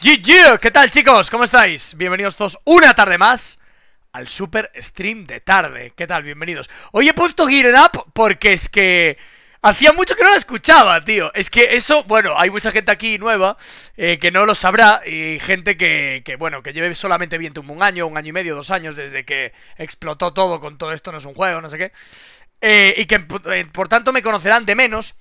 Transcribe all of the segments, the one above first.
GG, ¿qué tal chicos? ¿Cómo estáis? Bienvenidos todos una tarde más al super stream de tarde. ¿Qué tal? Bienvenidos. Hoy he puesto Gear Up porque es que... Hacía mucho que no la escuchaba, tío. Es que eso, bueno, hay mucha gente aquí nueva eh, que no lo sabrá y gente que, que bueno, que lleve solamente viento un año, un año y medio, dos años desde que explotó todo con todo esto no es un juego, no sé qué. Eh, y que eh, por tanto me conocerán de menos.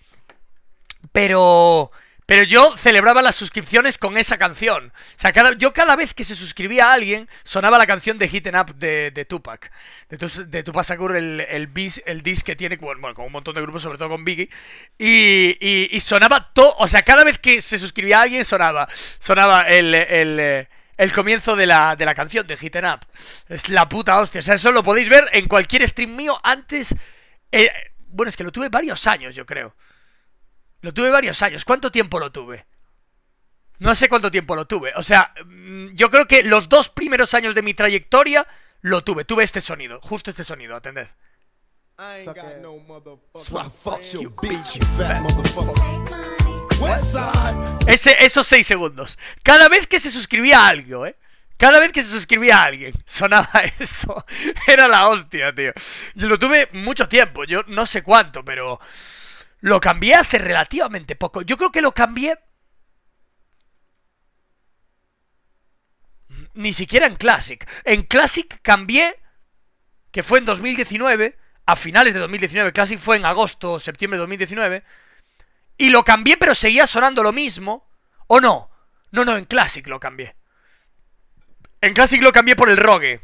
Pero... Pero yo celebraba las suscripciones con esa canción. O sea, yo cada vez que se suscribía a alguien, sonaba la canción de Hit em Up de, Tupac. De, Tupac Sakur, el, el, el disc que tiene, bueno, con un montón de grupos, sobre todo con Biggie. Y, sonaba todo, o sea, cada vez que se suscribía a alguien, sonaba, sonaba el, comienzo de la, canción de Hit em Up. Es la puta hostia. O sea, eso lo podéis ver en cualquier stream mío antes. Eh, bueno, es que lo tuve varios años, yo creo. Lo tuve varios años. ¿Cuánto tiempo lo tuve? No sé cuánto tiempo lo tuve. O sea, mm, yo creo que los dos primeros años de mi trayectoria lo tuve. Tuve este sonido, justo este sonido, atended. esos seis segundos. Cada vez que se suscribía a algo, ¿eh? Cada vez que se suscribía a alguien, sonaba eso. Era la hostia, tío. Yo lo tuve mucho tiempo, yo no sé cuánto, pero... Lo cambié hace relativamente poco. Yo creo que lo cambié ni siquiera en Classic. En Classic cambié, que fue en 2019, a finales de 2019, Classic fue en agosto, septiembre de 2019, y lo cambié pero seguía sonando lo mismo, ¿o no? No, no, en Classic lo cambié. En Classic lo cambié por el Rogue,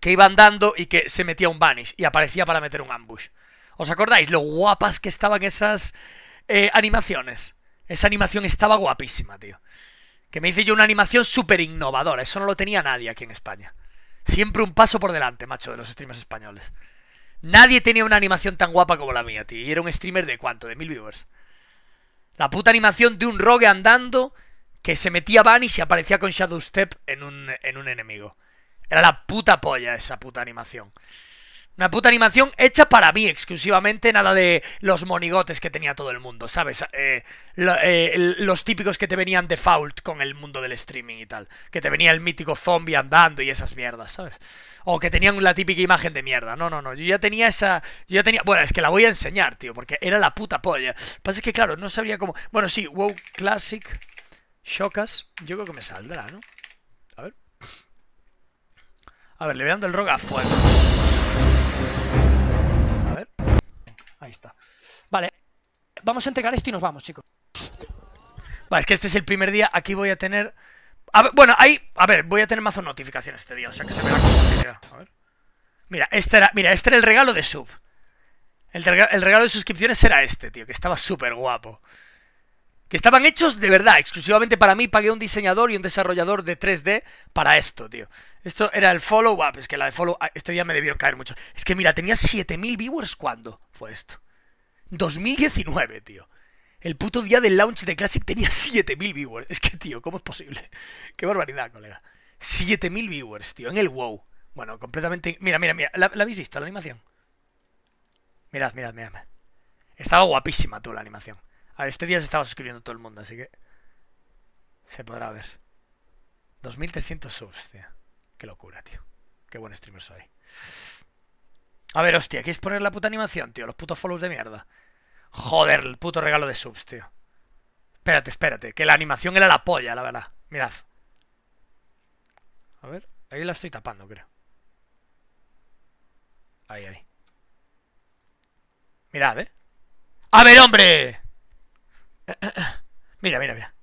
que iba andando y que se metía un Vanish y aparecía para meter un ambush. ¿Os acordáis lo guapas que estaban esas eh, animaciones? Esa animación estaba guapísima, tío. Que me hice yo una animación súper innovadora. Eso no lo tenía nadie aquí en España. Siempre un paso por delante, macho, de los streamers españoles. Nadie tenía una animación tan guapa como la mía, tío. Y era un streamer de cuánto, de mil viewers. La puta animación de un rogue andando que se metía van y se aparecía con Shadow Step en un, en un enemigo. Era la puta polla esa puta animación. Una puta animación hecha para mí exclusivamente, nada de los monigotes que tenía todo el mundo, ¿sabes? Eh, eh, los típicos que te venían default con el mundo del streaming y tal. Que te venía el mítico zombie andando y esas mierdas, ¿sabes? O que tenían la típica imagen de mierda. No, no, no. Yo ya tenía esa. Yo ya tenía. Bueno, es que la voy a enseñar, tío, porque era la puta polla. Lo que pasa es que, claro, no sabía cómo. Bueno, sí, WoW Classic, Shokas. Yo creo que me saldrá, ¿no? A ver. A ver, le voy dando el roga a fuego. Ahí está. Vale. Vamos a entregar esto y nos vamos, chicos. Vale, es que este es el primer día. Aquí voy a tener... A ver, bueno, ahí... A ver, voy a tener mazo notificaciones este día. O sea que se verá como... A ver. Mira, este era, mira, este era el regalo de sub. el regalo de suscripciones era este, tío, que estaba súper guapo que estaban hechos de verdad, exclusivamente para mí, pagué un diseñador y un desarrollador de 3D para esto, tío. Esto era el follow-up, es que la de follow ah, este día me debieron caer mucho. Es que mira, tenía 7000 viewers cuando fue esto. 2019, tío. El puto día del launch de Classic tenía 7000 viewers. Es que, tío, ¿cómo es posible? Qué barbaridad, colega. 7000 viewers, tío, en el WoW. Bueno, completamente... Mira, mira, mira, ¿la, ¿la habéis visto, la animación? Mirad, mirad, mirad. Estaba guapísima, toda la animación. A este día se estaba suscribiendo todo el mundo, así que se podrá ver. 2300 subs, tío. Qué locura, tío. Qué buen streamer soy. A ver, hostia, es poner la puta animación, tío? Los putos follows de mierda. Joder, el puto regalo de subs, tío. Espérate, espérate, que la animación era la polla, la verdad. Mirad. A ver, ahí la estoy tapando, creo. Ahí, ahí. Mirad, ¿eh? ¡A ver, hombre! Mira, mira, mira.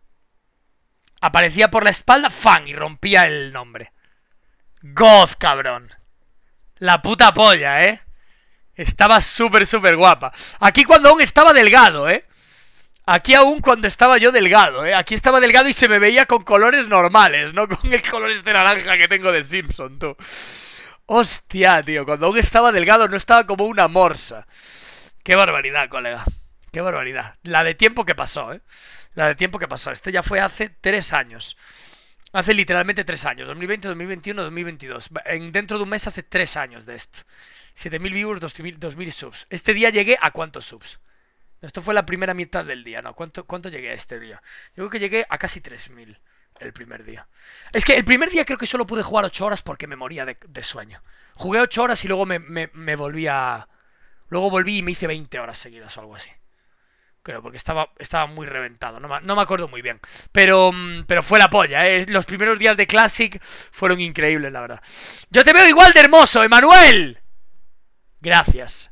Aparecía por la espalda, ¡fan! Y rompía el nombre. Goth, cabrón. La puta polla, ¿eh? Estaba súper, súper guapa. Aquí cuando aún estaba delgado, ¿eh? Aquí aún cuando estaba yo delgado, ¿eh? Aquí estaba delgado y se me veía con colores normales, no con el color de este naranja que tengo de Simpson, tú. Hostia, tío, cuando aún estaba delgado no estaba como una morsa. Qué barbaridad, colega. Qué barbaridad. La de tiempo que pasó, ¿eh? La de tiempo que pasó. Este ya fue hace tres años. Hace literalmente tres años. 2020, 2021, 2022. En, dentro de un mes hace tres años de esto. 7.000 viewers, 2.000, 2.000 subs. Este día llegué a cuántos subs. Esto fue la primera mitad del día, ¿no? ¿Cuánto, cuánto llegué a este día? Yo creo que llegué a casi 3.000 el primer día. Es que el primer día creo que solo pude jugar 8 horas porque me moría de, sueño. Jugué 8 horas y luego me, me, me volví a... Luego volví y me hice 20 horas seguidas o algo así. Pero porque estaba, estaba muy reventado, no me, acuerdo muy bien. Pero, mm, pero fue la polla, ¿eh? Los primeros días de Classic fueron increíbles, la verdad. Yo te veo igual de hermoso, Emanuel. Gracias.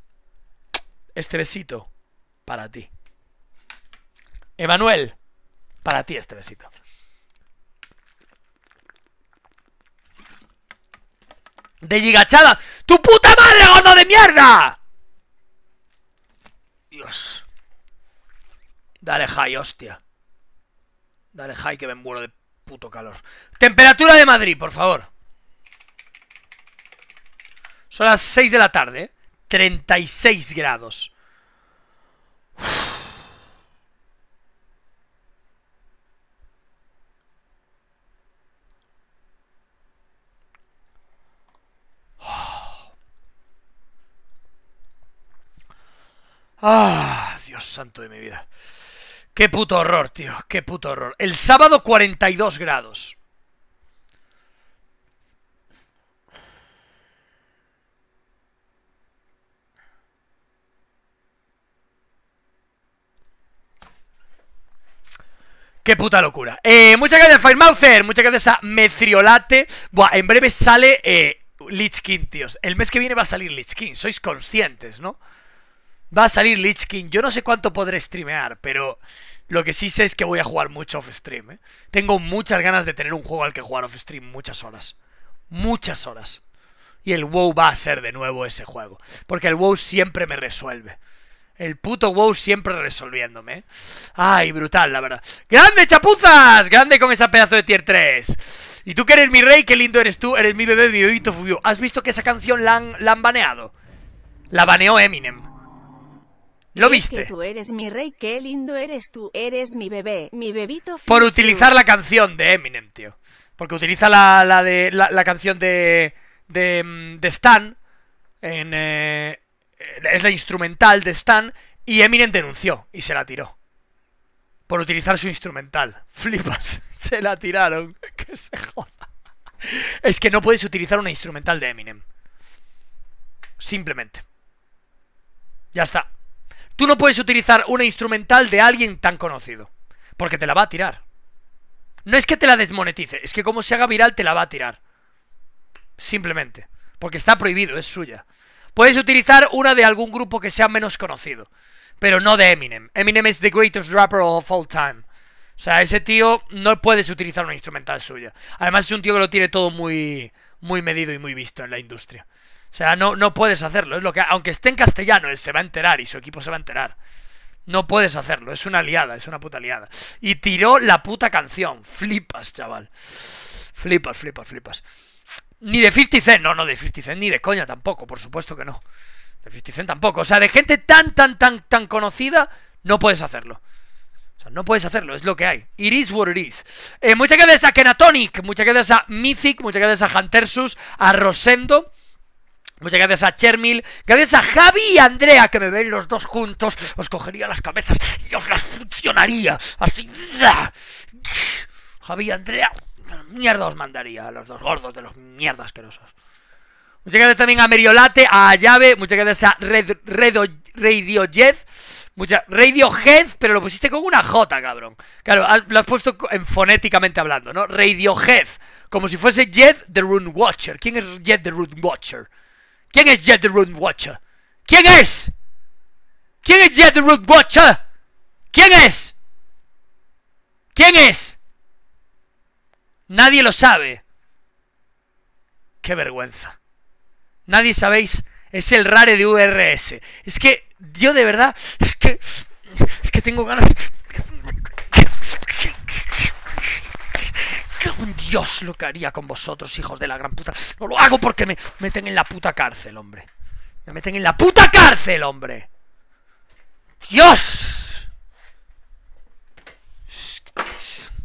Este besito, para ti. Emanuel, para ti este besito. De gigachada. ¡Tu puta madre, gordo de mierda! Dios. Dale high, hostia. Dale high que me muero de puto calor. Temperatura de Madrid, por favor. Son las 6 de la tarde, 36 ¿eh? grados. ¡Ah! Dios santo de mi vida. Qué puto horror, tío, qué puto horror. El sábado 42 grados. Qué puta locura. Eh, muchas gracias, Firemouser. Muchas gracias a Metriolate. Buah, en breve sale eh, Lich tíos. El mes que viene va a salir Lich King. Sois conscientes, ¿no? va a salir Lich King. Yo no sé cuánto podré streamear, pero lo que sí sé es que voy a jugar mucho off-stream. ¿eh? Tengo muchas ganas de tener un juego al que jugar off-stream muchas horas. Muchas horas. Y el WoW va a ser de nuevo ese juego. Porque el WoW siempre me resuelve. El puto WoW siempre resolviéndome. ¿eh? Ay, brutal, la verdad. ¡Grande, chapuzas! ¡Grande con esa pedazo de tier 3! Y tú que eres mi rey, qué lindo eres tú. Eres mi bebé, mi bebito ¿Has visto que esa canción la han baneado? La baneó Eminem. ¿Lo viste? tú eres mi rey, qué lindo eres tú, eres mi bebé, mi bebito. Por utilizar la canción de Eminem, tío. Porque utiliza la, la de, la, canción de, de, mm, Stan, en, eh, eh, es la instrumental de Stan, y Eminem denunció y se la tiró. Por utilizar su instrumental. Flipas, se la tiraron, que se joda. Es que no puedes utilizar una instrumental de Eminem. Simplemente. Ya está. Tú no puedes utilizar una instrumental de alguien tan conocido, porque te la va a tirar. No es que te la desmonetice, es que como se haga viral te la va a tirar. Simplemente. Porque está prohibido, es suya. Puedes utilizar una de algún grupo que sea menos conocido, pero no de Eminem. Eminem es the greatest rapper of all time. O sea, ese tío no puedes utilizar una instrumental suya. Además es un tío que lo tiene todo muy, muy medido y muy visto en la industria. O sea, no, no puedes hacerlo. Es lo que, aunque esté en castellano, él se va a enterar y su equipo se va a enterar. No puedes hacerlo, es una liada, es una puta liada. Y tiró la puta canción. Flipas, chaval. Flipas, flipas, flipas. Ni de 50 Cent, no, no de 50 Cent, ni de coña tampoco, por supuesto que no. De 50 Cent tampoco. O sea, de gente tan, tan, tan, tan conocida, no puedes hacerlo. O sea, no puedes hacerlo, es lo que hay. It is what it is. Eh, muchas gracias a Kenatonic, muchas gracias a Mythic, muchas gracias a Huntersus, a Rosendo. Muchas gracias a Chermil, gracias a Javi y Andrea, que me ven los dos juntos, os cogería las cabezas y os las funcionaría. Así. Javi y Andrea, mierda os mandaría a los dos gordos de los mierdas asquerosos. Muchas gracias también a Meriolate, a Llave, muchas gracias a Red, Redo, Radiohead. Mucha, Radiohead, pero lo pusiste con una J, cabrón. Claro, lo has puesto en fonéticamente hablando, ¿no? Radiohead, como si fuese Jed the Rune Watcher. ¿Quién es Jed the Rune Watcher? ¿Quién es Jet the Root Watcher? ¿Quién es? ¿Quién es Jet the Root Watcher? ¿Quién es? ¿Quién es? Nadie lo sabe. Qué vergüenza. Nadie sabéis. Es el rare de URS. Es que yo de verdad. Es que. Es que tengo ganas. dios lo que haría con vosotros, hijos de la gran puta. No lo hago porque me meten en la puta cárcel, hombre. Me meten en la puta cárcel, hombre. ¡Dios!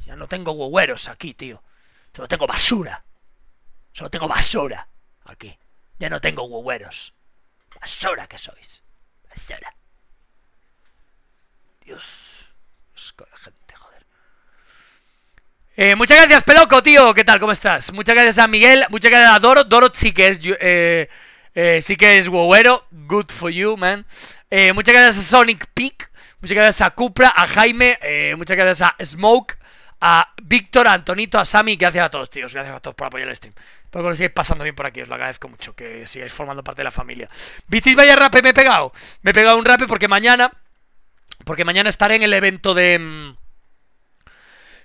Ya no tengo huehueros aquí, tío. Solo tengo basura. Solo tengo basura aquí. Ya no tengo huehueros Basura que sois. Basura. Dios. Eh, muchas gracias, Peloco, tío. ¿Qué tal? ¿Cómo estás? Muchas gracias a Miguel. Muchas gracias a Doro. Doro sí que es. Eh, eh, sí que es Wowero. Good for you, man. muchas gracias a Sonic Peak. Muchas gracias a Cupra, a Jaime. muchas gracias a Smoke. A Víctor, a Antonito, a Sammy Gracias a todos, tíos. Gracias a todos por apoyar el stream. Espero que lo sigáis pasando bien por aquí. Os lo agradezco mucho. Que sigáis formando parte de la familia. ¿Visteis vaya rape? Me he pegado. Me he pegado un rape porque mañana. Porque mañana estaré en el evento de. Mm,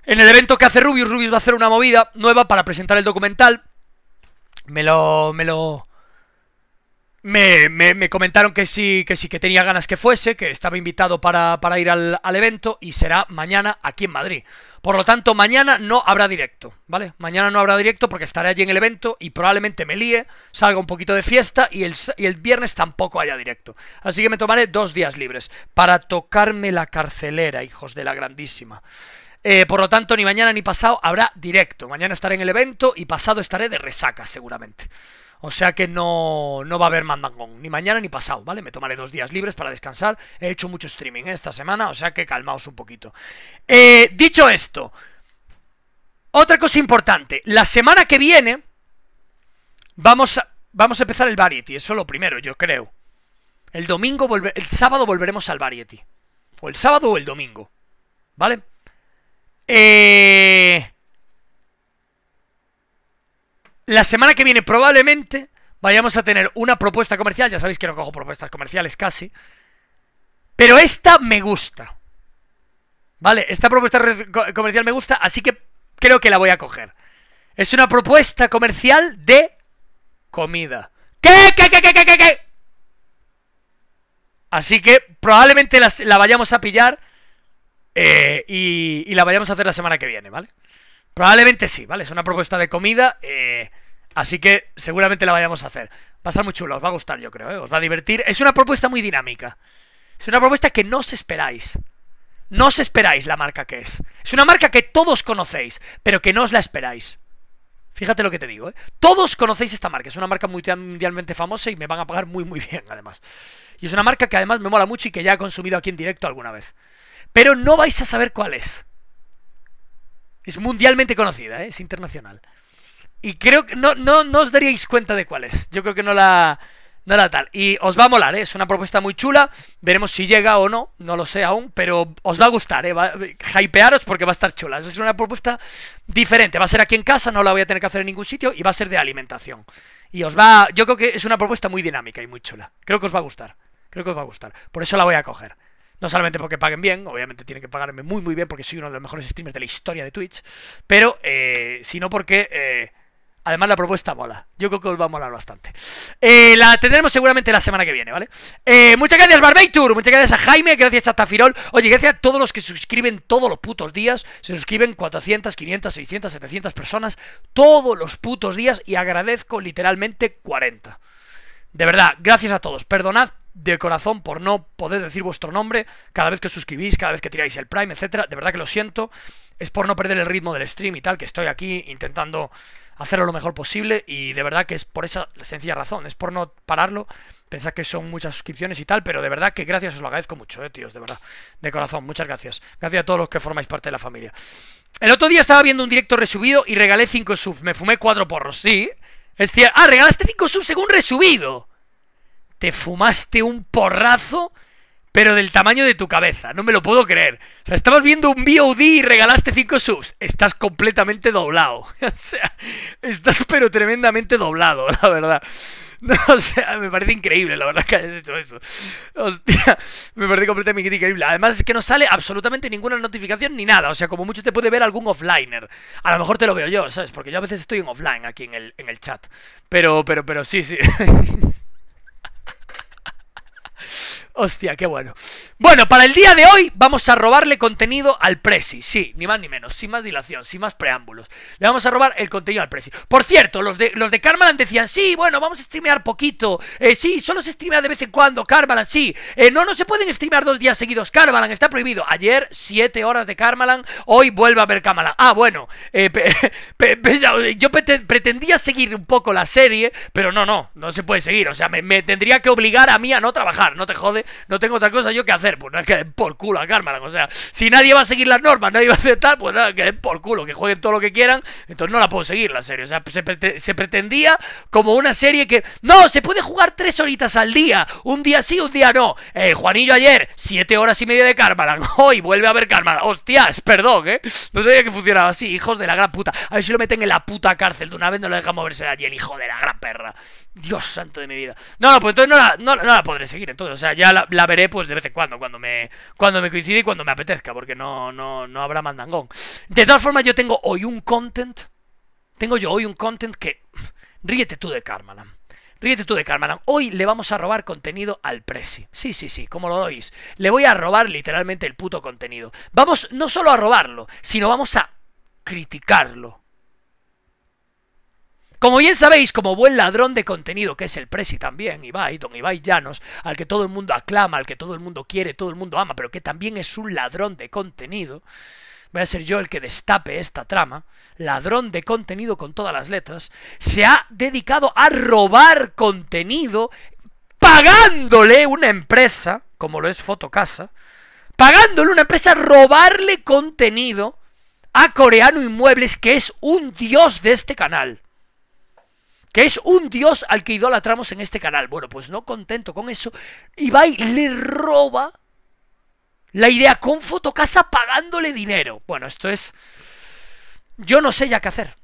en el evento que hace Rubius, Rubius va a hacer una movida nueva para presentar el documental. Me lo. me lo. Me, me, comentaron que sí, que sí, que tenía ganas que fuese, que estaba invitado para, para ir al, evento y será mañana aquí en Madrid. Por lo tanto, mañana no habrá directo, ¿vale? Mañana no habrá directo porque estaré allí en el evento y probablemente me líe, salga un poquito de fiesta y el, y el viernes tampoco haya directo. Así que me tomaré dos días libres para tocarme la carcelera, hijos de la grandísima. Eh, por lo tanto, ni mañana ni pasado habrá directo. Mañana estaré en el evento y pasado estaré de resaca, seguramente. O sea que no, no va a haber mandangón, ni mañana ni pasado, ¿vale? Me tomaré dos días libres para descansar. He hecho mucho streaming esta semana, o sea que calmaos un poquito. Eh, dicho esto, otra cosa importante. La semana que viene vamos a, vamos a empezar el Variety, eso es lo primero, yo creo. El domingo, el sábado volveremos al Variety. O el sábado o el domingo, ¿vale? Eh, la semana que viene probablemente vayamos a tener una propuesta comercial. Ya sabéis que no cojo propuestas comerciales casi. Pero esta me gusta. ¿Vale? Esta propuesta comercial me gusta, así que creo que la voy a coger. Es una propuesta comercial de comida. ¿Qué? ¿Qué? ¿Qué? ¿Qué? ¿Qué? qué? Así que probablemente la vayamos a pillar eh, y, la vayamos a hacer la semana que viene, ¿vale? Probablemente sí, ¿vale? Es una propuesta de comida, eh, así que seguramente la vayamos a hacer. Va a estar muy chulo, os va a gustar, yo creo, ¿eh? os va a divertir. Es una propuesta muy dinámica. Es una propuesta que no os esperáis. No os esperáis la marca que es. Es una marca que todos conocéis, pero que no os la esperáis. Fíjate lo que te digo, ¿eh? Todos conocéis esta marca, es una marca mundialmente famosa y me van a pagar muy muy bien además. Y es una marca que además me mola mucho y que ya he consumido aquí en directo alguna vez pero no vais a saber cuál es. Es mundialmente conocida, ¿eh? es internacional. Y creo que no, no, no, os daríais cuenta de cuál es. Yo creo que no la, no tal. Y os va a molar, ¿eh? es una propuesta muy chula. Veremos si llega o no, no lo sé aún, pero os va a gustar. ¿eh? a hypearos porque va a estar chula. Es una propuesta diferente. Va a ser aquí en casa, no la voy a tener que hacer en ningún sitio y va a ser de alimentación. Y os va. Yo creo que es una propuesta muy dinámica y muy chula. Creo que os va a gustar. Creo que os va a gustar. Por eso la voy a coger. No solamente porque paguen bien, obviamente tienen que pagarme muy muy bien porque soy uno de los mejores streamers de la historia de Twitch, pero eh, sino porque eh, además la propuesta mola. Yo creo que os va a molar bastante. Eh, la tendremos seguramente la semana que viene, ¿vale? Eh, muchas gracias Barbeitur, muchas gracias a Jaime, gracias a Tafirol. Oye, gracias a todos los que Se suscriben todos los putos días. Se suscriben 400, 500, 600, 700 personas todos los putos días y agradezco literalmente 40. De verdad, gracias a todos. Perdonad de corazón por no poder decir vuestro nombre cada vez que suscribís, cada vez que tiráis el Prime, etcétera. De verdad que lo siento. Es por no perder el ritmo del stream y tal, que estoy aquí intentando hacerlo lo mejor posible. Y de verdad que es por esa sencilla razón. Es por no pararlo. Pensad que son muchas suscripciones y tal, pero de verdad que gracias, os lo agradezco mucho, eh, tíos, de verdad. De corazón, muchas gracias. Gracias a todos los que formáis parte de la familia. El otro día estaba viendo un directo resubido y regalé 5 subs. Me fumé 4 porros, sí. Es cierto. Ah, regalaste 5 subs según resubido te fumaste un porrazo, pero del tamaño de tu cabeza. No me lo puedo creer. O sea, estabas viendo un BOD y regalaste 5 subs. Estás completamente doblado. O sea, estás pero tremendamente doblado, la verdad. No, o me parece increíble, la verdad, que hayas hecho eso. Hostia, me parece completamente increíble. Además, es que no sale absolutamente ninguna notificación ni nada. O sea, como mucho te puede ver algún offliner. A lo mejor te lo veo yo, ¿sabes? Porque yo a veces estoy en offline aquí en el, en el chat. Pero, pero, pero sí, sí. Hostia, qué bueno. Bueno, para el día de hoy vamos a robarle contenido al presi, Sí, ni más ni menos, sin más dilación, sin más preámbulos. Le vamos a robar el contenido al presi. Por cierto, los de, los de Carmalan decían, sí, bueno, vamos a streamear poquito. Eh, sí, solo se streamea de vez en cuando, Carmalan, sí. Eh, no, no se pueden streamear dos días seguidos, Carmalan, está prohibido. Ayer, siete horas de Carmalan, hoy vuelve a ver Carmalan. Ah, bueno, eh, pues, yo pretendía seguir un poco la serie, pero no, no, no se puede seguir. O sea, me, me tendría que obligar a mí a no trabajar, no te jode, no tengo otra cosa yo que hacer. Pues no por culo a O sea, si nadie va a seguir las normas, nadie va a aceptar, pues nada, que por culo, que jueguen todo lo que quieran. Entonces no la puedo seguir la serie. O sea, se, pretendía como una serie que. No, se puede jugar tres horitas al día. Un día sí, un día no. Eh, Juanillo ayer, siete horas y media de Carmalan. Hoy vuelve a ver Carmalan. Hostias, perdón, ¿eh? No sabía que funcionaba así, hijos de la gran puta. A ver si lo meten en la puta cárcel de una vez, no lo dejan moverse de allí, hijo de la gran perra. Dios santo de mi vida. No, no, pues entonces no la, podré seguir. Entonces, o sea, ya la, veré pues de vez en cuando, cuando me, cuando me coincide y cuando me apetezca, porque no, no, no habrá mandangón. De todas formas, yo tengo hoy un content. Tengo yo hoy un content que. Ríete tú de Carmalan. Ríete tú de Carmalan. Hoy le vamos a robar contenido al Presi. Sí, sí, sí, como lo oís. Le voy a robar literalmente el puto contenido. Vamos no solo a robarlo, sino vamos a criticarlo como bien sabéis, como buen ladrón de contenido, que es el Presi también, Ibai, don Ibai Llanos, al que todo el mundo aclama, al que todo el mundo quiere, todo el mundo ama, pero que también es un ladrón de contenido, voy a ser yo el que destape esta trama, ladrón de contenido con todas las letras, se ha dedicado a robar contenido pagándole una empresa, como lo es Fotocasa, pagándole una empresa robarle contenido a Coreano Inmuebles, que es un dios de este canal que es un dios al que idolatramos en este canal. Bueno, pues no contento con eso, Ibai le roba la idea con Fotocasa pagándole dinero. Bueno, esto es... Yo no sé ya qué hacer.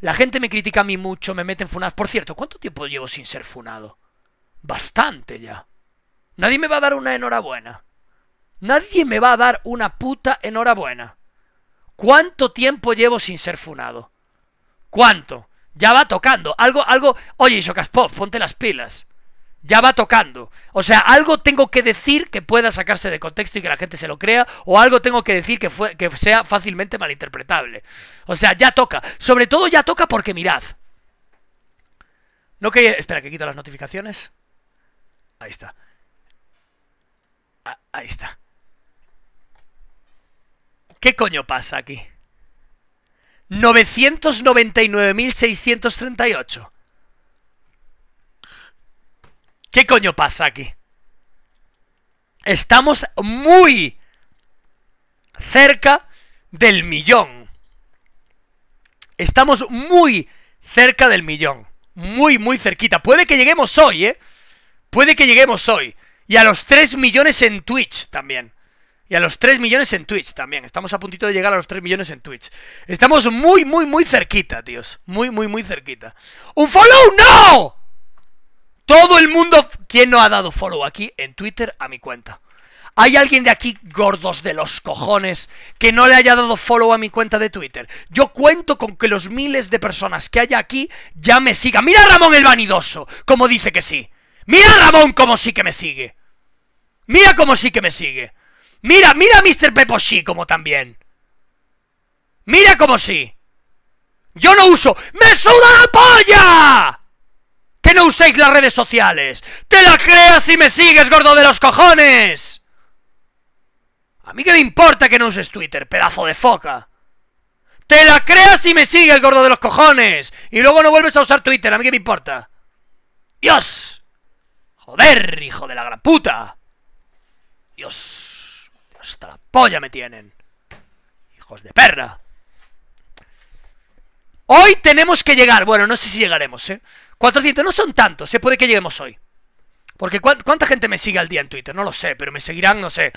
La gente me critica a mí mucho, me meten funas Por cierto, ¿cuánto tiempo llevo sin ser funado? Bastante ya. Nadie me va a dar una enhorabuena. Nadie me va a dar una puta enhorabuena. ¿Cuánto tiempo llevo sin ser funado? ¿Cuánto? Ya va tocando. Algo, algo. Oye, Isokaspov, ponte las pilas. Ya va tocando. O sea, algo tengo que decir que pueda sacarse de contexto y que la gente se lo crea, o algo tengo que decir que, fue, que sea fácilmente malinterpretable. O sea, ya toca. Sobre todo ya toca porque mirad. No que... Espera, que quito las notificaciones. Ahí está. Ah, ahí está. ¿Qué coño pasa aquí? 999.638. ¿Qué coño pasa aquí? Estamos muy cerca del millón. Estamos muy cerca del millón. Muy, muy cerquita. Puede que lleguemos hoy, ¿eh? Puede que lleguemos hoy. Y a los 3 millones en Twitch también. Y a los 3 millones en Twitch también. Estamos a puntito de llegar a los 3 millones en Twitch. Estamos muy, muy, muy cerquita, tíos. Muy, muy, muy cerquita. ¡Un follow! ¡No! Todo el mundo... ¿Quién no ha dado follow aquí en Twitter a mi cuenta? ¿Hay alguien de aquí, gordos de los cojones, que no le haya dado follow a mi cuenta de Twitter? Yo cuento con que los miles de personas que haya aquí ya me sigan. ¡Mira a Ramón el vanidoso! Como dice que sí. ¡Mira a Ramón como sí que me sigue! ¡Mira como sí que me sigue! Mira, mira a Mr. Pepo sí como también. Mira como sí. Yo no uso. ¡Me suda la polla! Que no uséis las redes sociales. Te la creas y me sigues, gordo de los cojones. A mí que me importa que no uses Twitter, pedazo de foca. Te la creas y me sigues, gordo de los cojones. Y luego no vuelves a usar Twitter, a mí que me importa. Dios. Joder, hijo de la gran puta. Dios. Hasta la polla me tienen. Hijos de perra. Hoy tenemos que llegar. Bueno, no sé si llegaremos, ¿eh? 400, no son tantos, ¿eh? Puede que lleguemos hoy. Porque ¿cuánta gente me sigue al día en Twitter? No lo sé, pero me seguirán, no sé,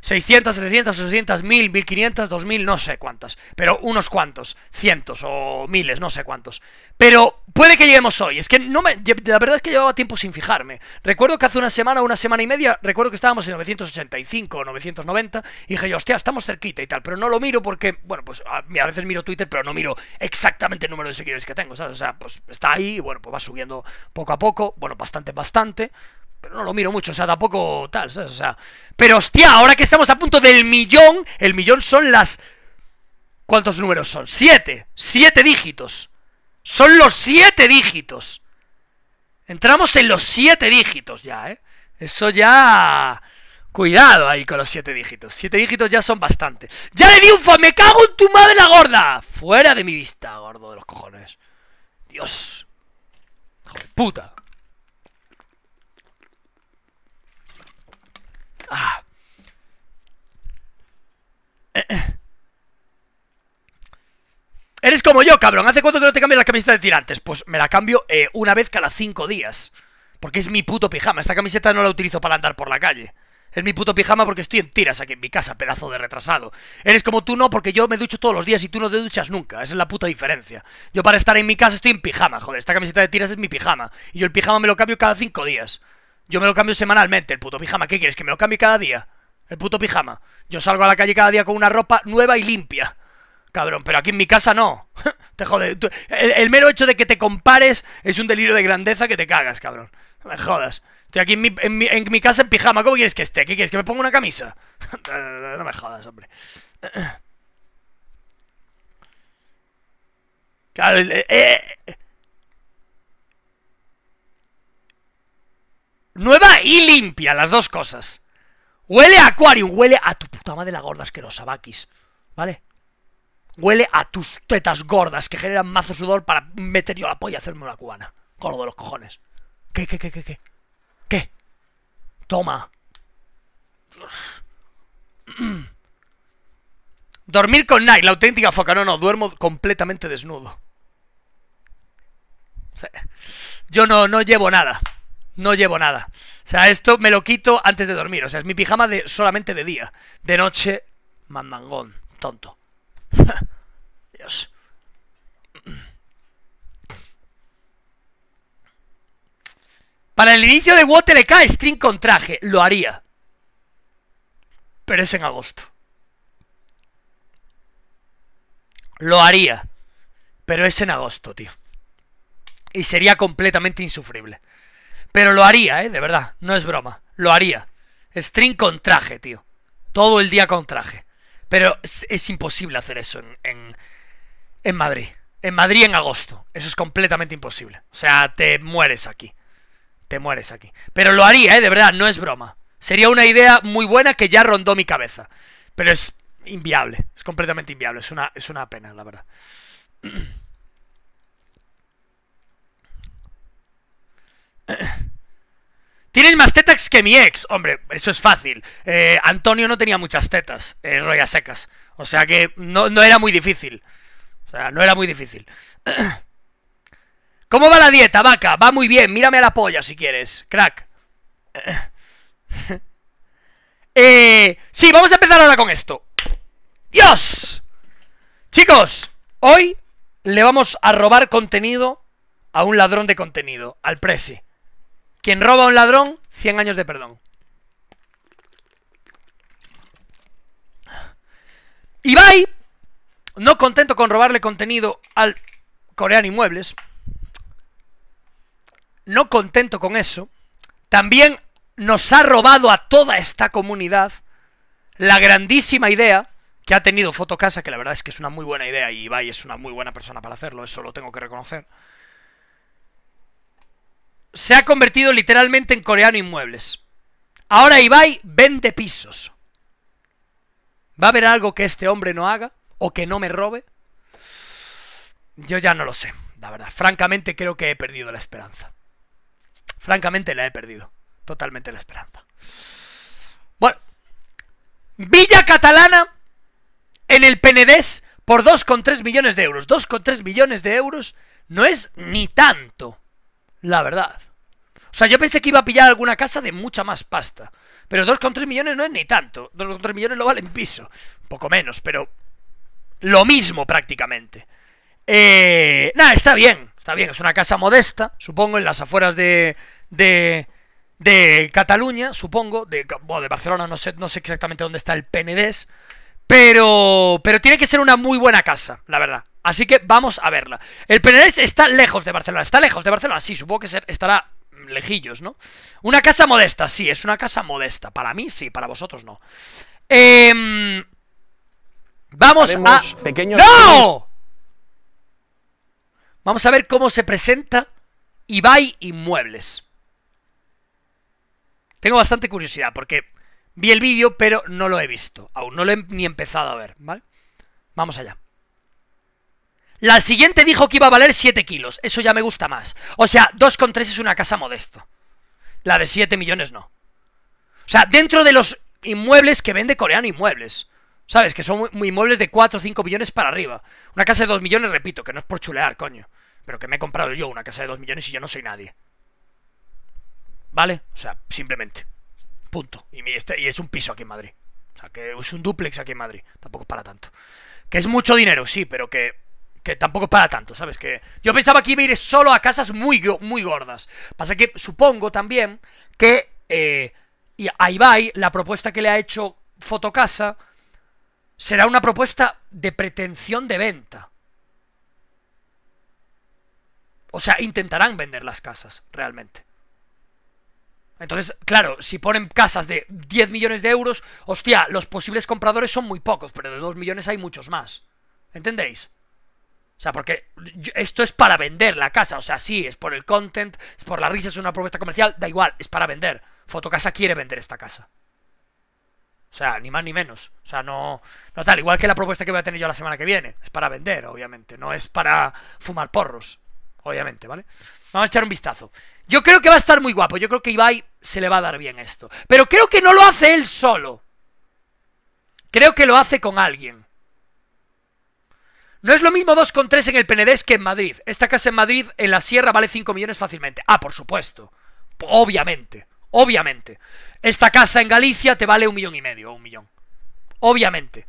600, 700, 800, 1000, 1500, 2000, no sé cuántas, pero unos cuantos, cientos o miles, no sé cuántos. Pero puede que lleguemos hoy, es que no me, la verdad es que llevaba tiempo sin fijarme. Recuerdo que hace una semana una semana y media, recuerdo que estábamos en 985 o 990, y dije yo, hostia, estamos cerquita y tal, pero no lo miro porque, bueno, pues a, veces miro Twitter, pero no miro exactamente el número de seguidores que tengo, O sea, pues está ahí, bueno, pues va subiendo poco a poco, bueno, bastante, bastante, pero no lo miro mucho, o sea, tampoco tal, O sea, pero hostia, ahora que estamos a punto del millón, el millón son las... ¿Cuántos números son? Siete, siete dígitos. Son los siete dígitos. Entramos en los siete dígitos ya, ¿eh? Eso ya... Cuidado ahí con los siete dígitos. Siete dígitos ya son bastante. ¡Ya le di un ¡Me cago en tu madre la gorda! Fuera de mi vista, gordo de los cojones. Dios. Joder, puta. Ah. Eres como yo, cabrón. ¿Hace cuánto que no te cambias la camiseta de tirantes? Pues me la cambio eh, una vez cada cinco días. Porque es mi puto pijama. Esta camiseta no la utilizo para andar por la calle. Es mi puto pijama porque estoy en tiras aquí en mi casa, pedazo de retrasado. Eres como tú no, porque yo me ducho todos los días y tú no te duchas nunca. Esa es la puta diferencia. Yo para estar en mi casa estoy en pijama, joder. Esta camiseta de tiras es mi pijama. Y yo el pijama me lo cambio cada cinco días. Yo me lo cambio semanalmente, el puto pijama. ¿Qué quieres? ¿Que me lo cambie cada día? El puto pijama. Yo salgo a la calle cada día con una ropa nueva y limpia. Cabrón, pero aquí en mi casa no. te jode. el, mero hecho de que te compares es un delirio de grandeza que te cagas, cabrón. No me jodas. Estoy aquí en mi, en mi, casa en pijama. ¿Cómo quieres que esté? ¿Qué quieres? ¿Que me ponga una camisa? no me jodas, hombre. Claro, eh, eh Nueva y limpia, las dos cosas. Huele a Aquarium, huele a tu puta madre la gorda asquerosa, Bakis. ¿Vale? Huele a tus tetas gordas que generan mazo sudor para meter yo la polla y hacerme una cubana. Gordo de los cojones. ¿Qué, qué, qué, qué, qué? ¿Qué? Toma. Dormir con Nike, la auténtica foca. No, no, duermo completamente desnudo. Yo no, no llevo nada no llevo nada. O sea, esto me lo quito antes de dormir. O sea, es mi pijama de solamente de día. De noche, mandangón, tonto. Dios. Para el inicio de WTLK, stream con traje. Lo haría. Pero es en agosto. Lo haría. Pero es en agosto, tío. Y sería completamente insufrible. Pero lo haría, ¿eh? De verdad, no es broma. Lo haría. String con traje, tío. Todo el día con traje. Pero es, imposible hacer eso en, en, Madrid. En Madrid en agosto. Eso es completamente imposible. O sea, te mueres aquí. Te mueres aquí. Pero lo haría, ¿eh? De verdad, no es broma. Sería una idea muy buena que ya rondó mi cabeza. Pero es inviable. Es completamente inviable. Es una, es una pena, la verdad. Tienes más tetas que mi ex. Hombre, eso es fácil. Eh, Antonio no tenía muchas tetas, En eh, rollas secas. O sea que no, era muy difícil. O sea, no era muy difícil. ¿Cómo va la dieta, vaca? Va muy bien. Mírame a la polla si quieres. Crack. Eh, sí, vamos a empezar ahora con esto. ¡Dios! Chicos, hoy le vamos a robar contenido a un ladrón de contenido, al Presi. Quien roba a un ladrón, 100 años de perdón. Ibai, no contento con robarle contenido al coreano inmuebles, no contento con eso, también nos ha robado a toda esta comunidad la grandísima idea que ha tenido Fotocasa, que la verdad es que es una muy buena idea y Ibai es una muy buena persona para hacerlo, eso lo tengo que reconocer se ha convertido literalmente en coreano inmuebles. Ahora Ibai vende pisos. ¿Va a haber algo que este hombre no haga? ¿O que no me robe? Yo ya no lo sé, la verdad. Francamente creo que he perdido la esperanza. Francamente la he perdido. Totalmente la esperanza. Bueno. Villa Catalana en el Penedés por 2,3 millones de euros. 2,3 millones de euros no es ni tanto la verdad. O sea, yo pensé que iba a pillar alguna casa de mucha más pasta. Pero 2,3 millones no es ni tanto. 2,3 millones lo valen piso. Un poco menos, pero... Lo mismo prácticamente. Eh, nada, está bien. Está bien, es una casa modesta, supongo, en las afueras de... de de Cataluña, supongo, de, de Barcelona, no sé, no sé exactamente dónde está el PND pero, pero tiene que ser una muy buena casa, la verdad. Así que vamos a verla. El Penedés está lejos de Barcelona. Está lejos de Barcelona, sí, supongo que estará lejillos, ¿no? Una casa modesta, sí, es una casa modesta. Para mí sí, para vosotros no. Em, vamos a... ¡No! Vamos a ver cómo se presenta Ibai Inmuebles. Tengo bastante curiosidad porque vi el vídeo, pero no lo he visto. Aún no lo he ni empezado a ver, ¿vale? Vamos allá. La siguiente dijo que iba a valer 7 kilos. Eso ya me gusta más. O sea, 2,3 es una casa modesta. La de 7 millones no. O sea, dentro de los inmuebles que vende Coreano Inmuebles. ¿Sabes? Que son inmuebles de 4 o 5 millones para arriba. Una casa de 2 millones, repito, que no es por chulear, coño. Pero que me he comprado yo una casa de 2 millones y yo no soy nadie. ¿Vale? O sea, simplemente. Punto. Y, este, y es un piso aquí en Madrid. O sea, que es un duplex aquí en Madrid. Tampoco es para tanto. Que es mucho dinero, sí, pero que tampoco para tanto, ¿sabes? Que yo pensaba que iba a ir solo a casas muy, muy gordas. Pasa que supongo también que eh, a Ibai la propuesta que le ha hecho Fotocasa será una propuesta de pretensión de venta. O sea, intentarán vender las casas, realmente. Entonces, claro, si ponen casas de 10 millones de euros, hostia, los posibles compradores son muy pocos, pero de 2 millones hay muchos más. ¿Entendéis? O sea, porque esto es para vender la casa. O sea, sí, es por el content, es por la risa, es una propuesta comercial, da igual, es para vender. Fotocasa quiere vender esta casa. O sea, ni más ni menos. O sea, no, no tal. Igual que la propuesta que voy a tener yo la semana que viene. Es para vender, obviamente. No es para fumar porros. Obviamente, ¿vale? Vamos a echar un vistazo. Yo creo que va a estar muy guapo. Yo creo que Ibai se le va a dar bien esto. Pero creo que no lo hace él solo. Creo que lo hace con alguien. No es lo mismo 2,3 en el Penedés que en Madrid. Esta casa en Madrid, en la Sierra, vale 5 millones fácilmente. Ah, por supuesto. Obviamente. Obviamente. Esta casa en Galicia te vale un millón y medio o un millón. Obviamente.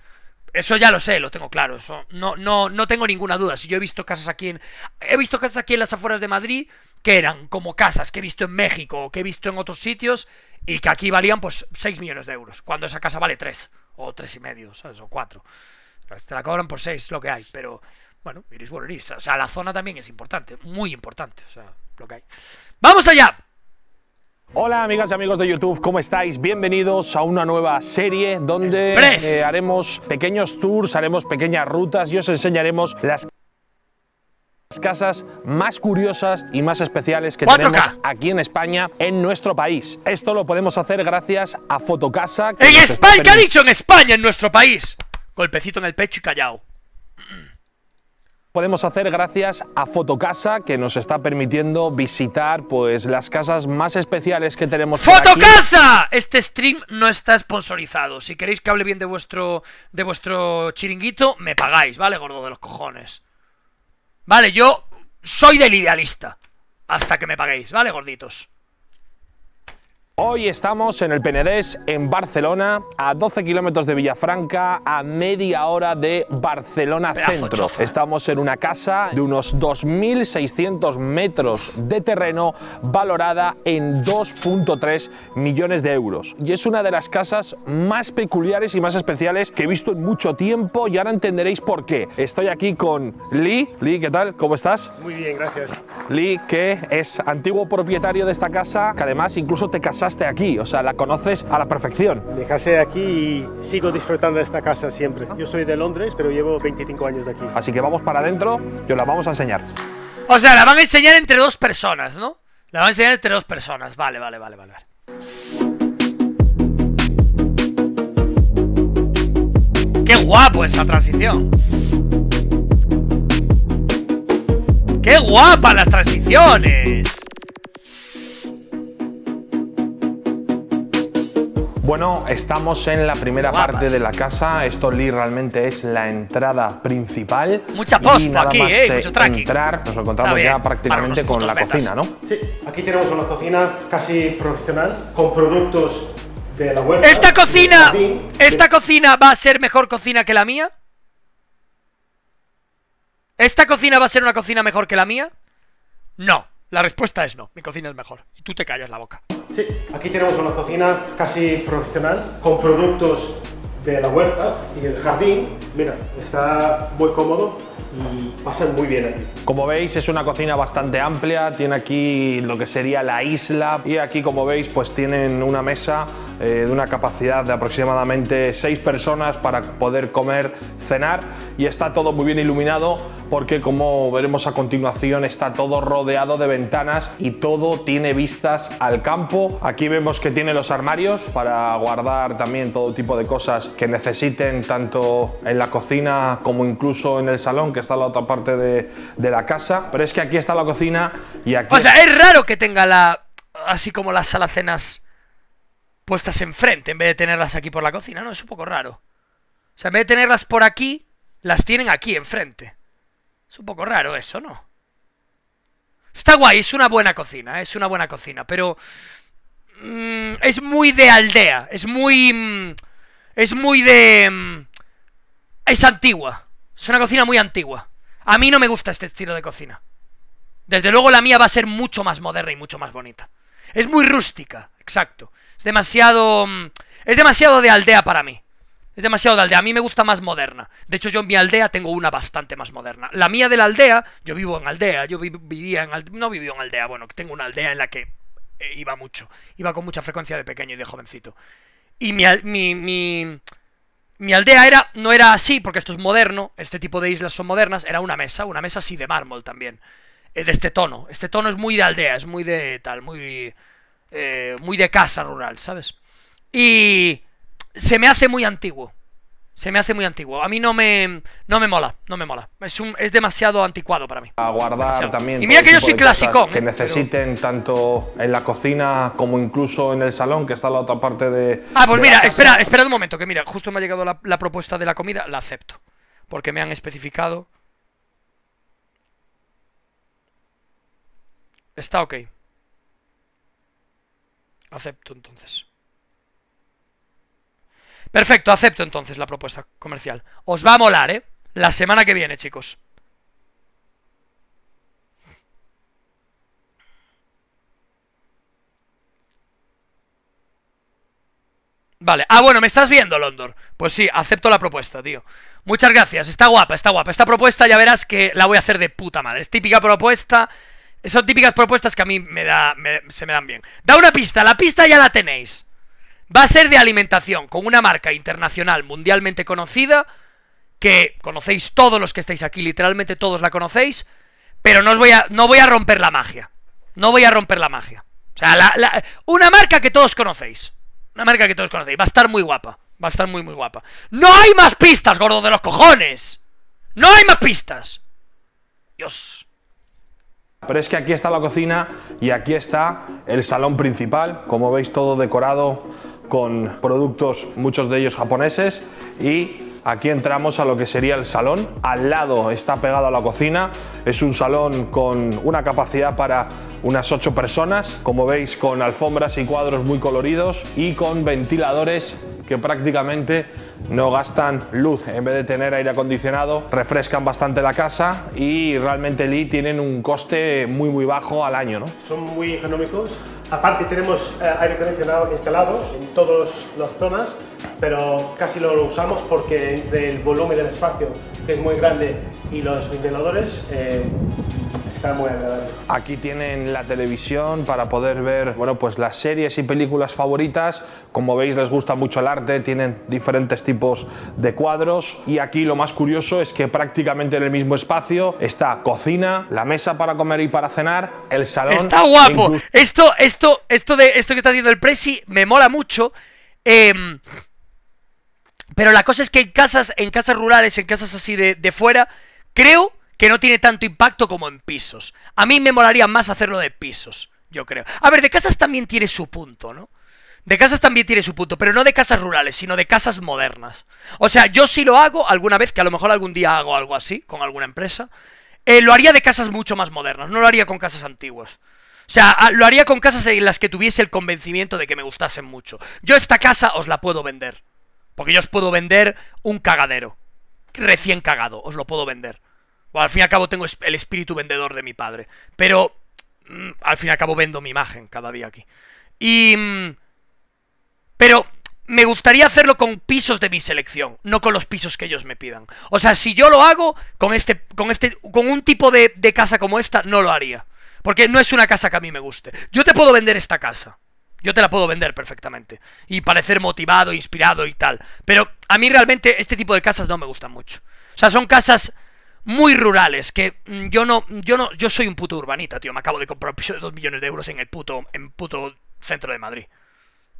Eso ya lo sé, lo tengo claro. Eso no, no, no tengo ninguna duda. Si yo he visto casas aquí en. He visto casas aquí en las afueras de Madrid que eran como casas que he visto en México o que he visto en otros sitios y que aquí valían pues 6 millones de euros, cuando esa casa vale 3 o tres y medio, O 4. Te la cobran por 6, lo que hay, pero bueno, iris bueno, O sea, la zona también es importante, muy importante, o sea, lo que hay. ¡Vamos allá! Hola amigas y amigos de YouTube, ¿cómo estáis? Bienvenidos a una nueva serie donde eh, haremos pequeños tours, haremos pequeñas rutas y os enseñaremos las casas más curiosas y más especiales que tenemos aquí en España, en nuestro país. Esto lo podemos hacer gracias a Fotocasa. ¡En España! ¿Qué ha dicho en España, en nuestro país? Golpecito en el pecho y callao. Podemos hacer gracias a Fotocasa, que nos está permitiendo visitar pues, las casas más especiales que tenemos. ¡Fotocasa! Este stream no está sponsorizado. Si queréis que hable bien de vuestro, de vuestro chiringuito, me pagáis, ¿vale, gordo de los cojones? Vale, yo soy del idealista. Hasta que me paguéis, ¿vale, gorditos? Hoy estamos en el Penedés, en Barcelona, a 12 kilómetros de Villafranca, a media hora de Barcelona Centro. Estamos en una casa de unos 2.600 metros de terreno, valorada en 2.3 millones de euros. Y es una de las casas más peculiares y más especiales que he visto en mucho tiempo y ahora entenderéis por qué. Estoy aquí con Lee. Lee, ¿qué tal? ¿Cómo estás? Muy bien, gracias. Lee, que es antiguo propietario de esta casa, que además incluso te casaste dejaste aquí, o sea, la conoces a la perfección. Me aquí y sigo disfrutando de esta casa siempre. Yo soy de Londres, pero llevo 25 años de aquí. Así que vamos para adentro y os la vamos a enseñar. O sea, la van a enseñar entre dos personas, ¿no? La van a enseñar entre dos personas. Vale, vale, vale, vale. Qué guapo esa transición. ¡Qué guapa las transiciones! Bueno, estamos en la primera parte de la casa. Esto, Lee, realmente es la entrada principal. Mucha posta aquí, más, ¿eh? eh mucho entrar, nos encontramos ya prácticamente con la cocina, ¿no? Sí, aquí tenemos una cocina casi profesional con productos de la web. Esta cocina, esta cocina va a ser mejor cocina que la mía. ¿Esta cocina va a ser una cocina mejor que la mía? No, la respuesta es no, mi cocina es mejor. Y tú te callas la boca aquí tenemos una cocina casi profesional con productos de la huerta y el jardín. Mira, está muy cómodo y pasan muy bien aquí. Como veis es una cocina bastante amplia, tiene aquí lo que sería la isla y aquí como veis pues tienen una mesa eh, de una capacidad de aproximadamente seis personas para poder comer, cenar y está todo muy bien iluminado porque como veremos a continuación está todo rodeado de ventanas y todo tiene vistas al campo. Aquí vemos que tiene los armarios para guardar también todo tipo de cosas que necesiten tanto en la cocina como incluso en el salón que está en la otra parte de, la casa. Pero es que aquí está la cocina y aquí... O sea, es raro que tenga la... así como las alacenas puestas enfrente en vez de tenerlas aquí por la cocina, ¿no? Es un poco raro. O sea, en vez de tenerlas por aquí, las tienen aquí enfrente. Es un poco raro eso, ¿no? Está guay, es una buena cocina, es una buena cocina, pero... Mm, es muy de aldea, es muy... Mm, es muy de... Mm, es antigua, es una cocina muy antigua. A mí no me gusta este estilo de cocina. Desde luego la mía va a ser mucho más moderna y mucho más bonita. Es muy rústica, exacto. Es demasiado... Es demasiado de aldea para mí. Es demasiado de aldea. A mí me gusta más moderna. De hecho, yo en mi aldea tengo una bastante más moderna. La mía de la aldea, yo vivo en aldea. Yo vivía en aldea. No vivía en aldea, bueno, tengo una aldea en la que eh, iba mucho. Iba con mucha frecuencia de pequeño y de jovencito. Y mi, mi, mi, aldea era, no era así, porque esto es moderno, este tipo de islas son modernas, era una mesa, una mesa así de mármol también, eh, de este tono. Este tono es muy de aldea, es muy de tal, muy, eh, muy de casa rural, ¿sabes? Y se me hace muy antiguo. Se me hace muy antiguo. A mí no me, no me mola, no me mola. Es, un, es demasiado anticuado para mí. A guardar también. Y mira que yo soy clásico. Que ¿eh? necesiten tanto en la cocina como incluso en el salón, que está la otra parte de. Ah, pues mira, espera, espera un momento, que mira, justo me ha llegado la propuesta de la comida, la acepto. Porque me han especificado. Está ok. Acepto entonces. Perfecto, acepto entonces la propuesta comercial. Os va a molar, ¿eh? La semana que viene, chicos. Vale. Ah, bueno, ¿me estás viendo, Londor? Pues sí, acepto la propuesta, tío. Muchas gracias. Está guapa, está guapa. Esta propuesta ya verás que la voy a hacer de puta madre. Es típica propuesta... Son típicas propuestas que a mí me da, se me dan bien. Da una pista. La pista ya la tenéis. Va a ser de alimentación, con una marca internacional mundialmente conocida, que conocéis todos los que estáis aquí, literalmente todos la conocéis, pero no, os voy, a, no voy a romper la magia. No voy a romper la magia. O sea, una marca que todos conocéis. Una marca que todos conocéis. Va a estar muy guapa. Va a estar muy, muy guapa. ¡No hay más pistas, gordo de los cojones! ¡No hay más pistas! Dios. Pero es que aquí está la cocina y aquí está el salón principal, como veis todo decorado con productos, muchos de ellos japoneses y Aquí entramos a lo que sería el salón. Al lado está pegado a la cocina. Es un salón con una capacidad para unas 8 personas, como veis con alfombras y cuadros muy coloridos y con ventiladores que prácticamente no gastan luz. En vez de tener aire acondicionado, refrescan bastante la casa y realmente tienen un coste muy muy bajo al año. ¿no? ¿Son muy económicos? Aparte tenemos eh, aire acondicionado instalado en todas las zonas, pero casi no lo usamos porque entre el volumen del espacio, que es muy grande, y los ventiladores, eh, Está Aquí tienen la televisión para poder ver bueno, pues las series y películas favoritas. Como veis, les gusta mucho el arte, tienen diferentes tipos de cuadros. Y aquí lo más curioso es que prácticamente en el mismo espacio está cocina, la mesa para comer y para cenar, el salón. ¡Está guapo! esto, esto, esto, de, esto que está haciendo el Presi me mola mucho. Em, pero la cosa es que en casas, en casas rurales, en casas así de, de fuera, creo que no tiene tanto impacto como en pisos. A mí me molaría más hacerlo de pisos, yo creo. A ver, de casas también tiene su punto, ¿no? De casas también tiene su punto, pero no de casas rurales, sino de casas modernas. O sea, yo si lo hago alguna vez, que a lo mejor algún día hago algo así con alguna empresa. Eh, lo haría de casas mucho más modernas, no lo haría con casas antiguas. O sea, ah, lo haría con casas en las que tuviese el convencimiento de que me gustasen mucho. Yo esta casa os la puedo vender. Porque yo os puedo vender un cagadero. Recién cagado, os lo puedo vender al fin y al cabo tengo el espíritu vendedor de mi padre. Pero mm, al fin y al cabo vendo mi imagen cada día aquí. Y... Mm, pero me gustaría hacerlo con pisos de mi selección, no con los pisos que ellos me pidan. O sea, si yo lo hago con este, con este, con un tipo de, de casa como esta, no lo haría. Porque no es una casa que a mí me guste. Yo te puedo vender esta casa. Yo te la puedo vender perfectamente. Y parecer motivado, inspirado y tal. Pero a mí realmente este tipo de casas no me gustan mucho. O sea, son casas muy rurales, que mm, yo no, yo no, yo soy un puto urbanita, tío, me acabo de comprar un piso de 2 millones de euros en el puto, en puto centro de Madrid.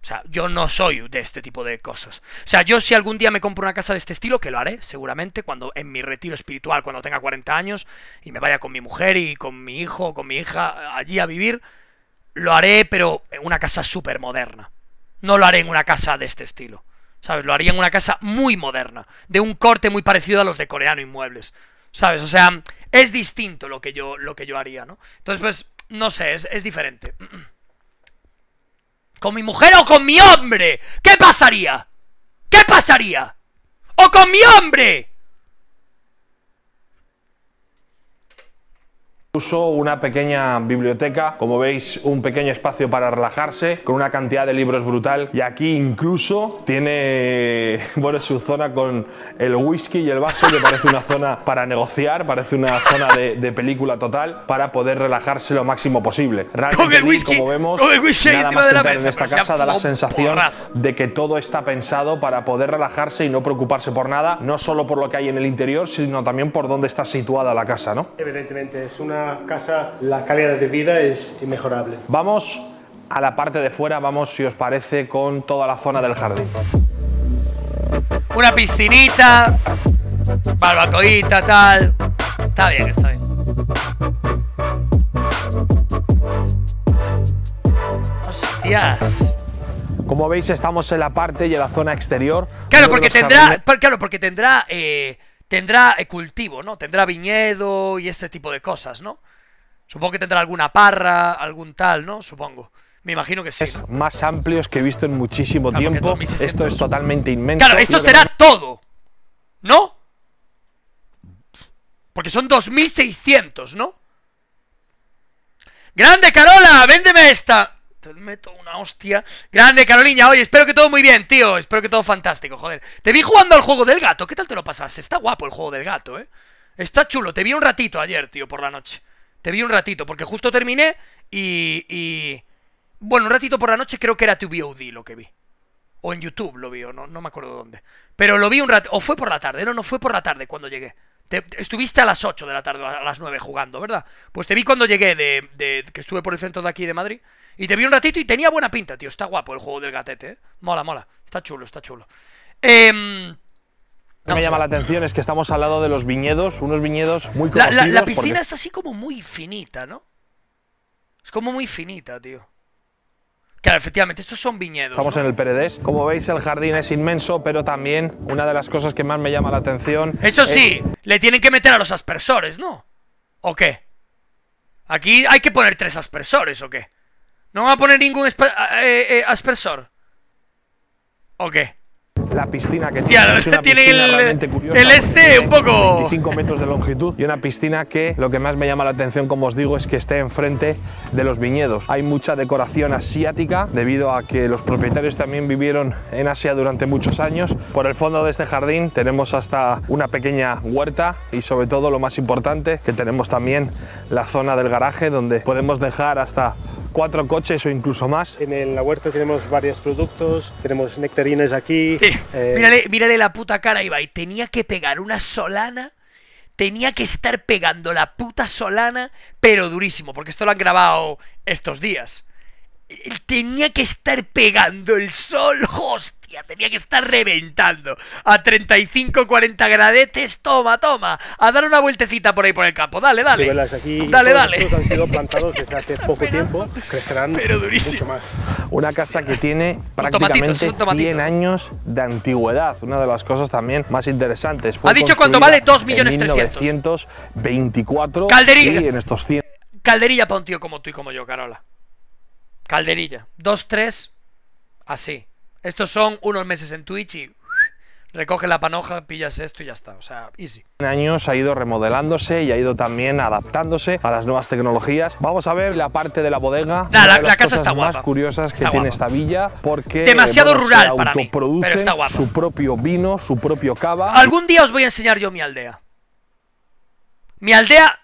O sea, yo no soy de este tipo de cosas. O sea, yo si algún día me compro una casa de este estilo, que lo haré, seguramente, cuando en mi retiro espiritual, cuando tenga 40 años, y me vaya con mi mujer y con mi hijo, con mi hija, allí a vivir, lo haré, pero en una casa súper moderna. No lo haré en una casa de este estilo. ¿Sabes? Lo haría en una casa muy moderna, de un corte muy parecido a los de Coreano Inmuebles. ¿Sabes? O sea, es distinto lo que yo, lo que yo haría, ¿no? Entonces, pues, no sé, es, es diferente. ¿Con mi mujer o con mi hombre? ¿Qué pasaría? ¿Qué pasaría? ¡O con mi hombre! Uso una pequeña biblioteca, como veis un pequeño espacio para relajarse, con una cantidad de libros brutal y aquí incluso tiene bueno, su zona con el whisky y el vaso que parece una zona para negociar, parece una zona de, película total para poder relajarse lo máximo posible. con el whisky, como vemos, con el whisky nada más de en esta casa da la sensación de que todo está pensado para poder relajarse y no preocuparse por nada, no solo por lo que hay en el interior, sino también por dónde está situada la casa, ¿no? Evidentemente es una casa la calidad de vida es inmejorable. Vamos a la parte de fuera, vamos si os parece con toda la zona del jardín. Una piscinita, barbacoita, tal. Está bien, está bien. Hostias. Como veis, estamos en la parte y en la zona exterior. Claro, porque tendrá, claro, porque tendrá eh, tendrá eh, cultivo, ¿no? Tendrá viñedo y este tipo de cosas, ¿no? Supongo que tendrá alguna parra, algún tal, ¿no? Supongo. Me imagino que sí. Más amplios que he visto en muchísimo tiempo. Esto es totalmente inmenso. Claro, esto será todo. ¿No? Porque son 2600, ¿no? ¡Grande, Carola! ¡Véndeme esta! te meto una hostia. Grande, Carolina, oye, espero que todo muy bien, tío. Espero que todo fantástico, joder. Te vi jugando al juego del gato. ¿Qué tal te lo pasaste? Está guapo el juego del gato, ¿eh? Está chulo. Te vi un ratito ayer, tío, por la noche. Te vi un ratito, porque justo terminé y... y... Bueno, un ratito por la noche creo que era tu VOD lo que vi. O en YouTube lo vi, o no, no me acuerdo dónde. Pero lo vi un rato... O fue por la tarde, no, no fue por la tarde cuando llegué. Te, estuviste a las 8 de la tarde, a las 9 jugando, ¿verdad? Pues te vi cuando llegué de, de, que estuve por el centro de aquí de Madrid y te vi un ratito y tenía buena pinta, tío. Está guapo el juego del gatete, ¿eh? Mola, mola. Está chulo, está chulo. Eh... Em, Lo que me llama la atención es que estamos al lado de los viñedos, unos viñedos muy conocidos. La, piscina es así como muy finita, ¿no? Es como muy finita, tío. Claro, efectivamente, estos son viñedos. Estamos en el Peredés. Como veis, el jardín es inmenso, pero también una de las cosas que más me llama la atención. Eso sí, le tienen que meter a los aspersores, ¿no? ¿O qué? Aquí hay que poner tres aspersores, ¿o qué? No va a poner ningún eh, eh, aspersor. ¿O qué? La piscina que tiene, este tiene el, este un poco 25 metros de longitud y una piscina que lo que más me llama la atención, como os digo, es que esté enfrente de los viñedos. Hay mucha decoración asiática debido a que los propietarios también vivieron en Asia durante muchos años. Por el fondo de este jardín tenemos hasta una pequeña huerta y sobre todo lo más importante que tenemos también la zona del garaje donde podemos dejar hasta cuatro coches o incluso más. En el huerto tenemos varios productos, tenemos nectarines aquí. Sí. Eh, mírale, mírale la puta cara, Ibai. Tenía que pegar una solana tenía que estar pegando la puta solana, pero durísimo, porque esto lo han grabado estos días. Tenía que estar pegando el sol, hostia tenía que estar reventando. A 35, 40 gradetes, toma, toma. A dar una vueltecita por ahí por el campo. Dale, dale. dale dale, dale. han sido plantados desde hace poco tiempo. Crecerán pero mucho más. Una casa que tiene prácticamente 100 años de antigüedad. Una de las cosas también más interesantes. ha dicho cuánto vale 2 millones Calderilla. en estos 100. Calderilla para un tío como tú y como yo, Carola. Calderilla. 2-3. Así. Estos son unos meses en Twitch y recoge la panoja, pillas esto y ya está, o sea, easy. En años ha ido remodelándose y ha ido también adaptándose a las nuevas tecnologías. Vamos a ver la parte de la bodega. Las la, casa está guapa. más curiosas que tiene esta villa porque demasiado rural para mí, pero está su propio vino, su propio cava. Algún día os voy a enseñar yo mi aldea. Mi aldea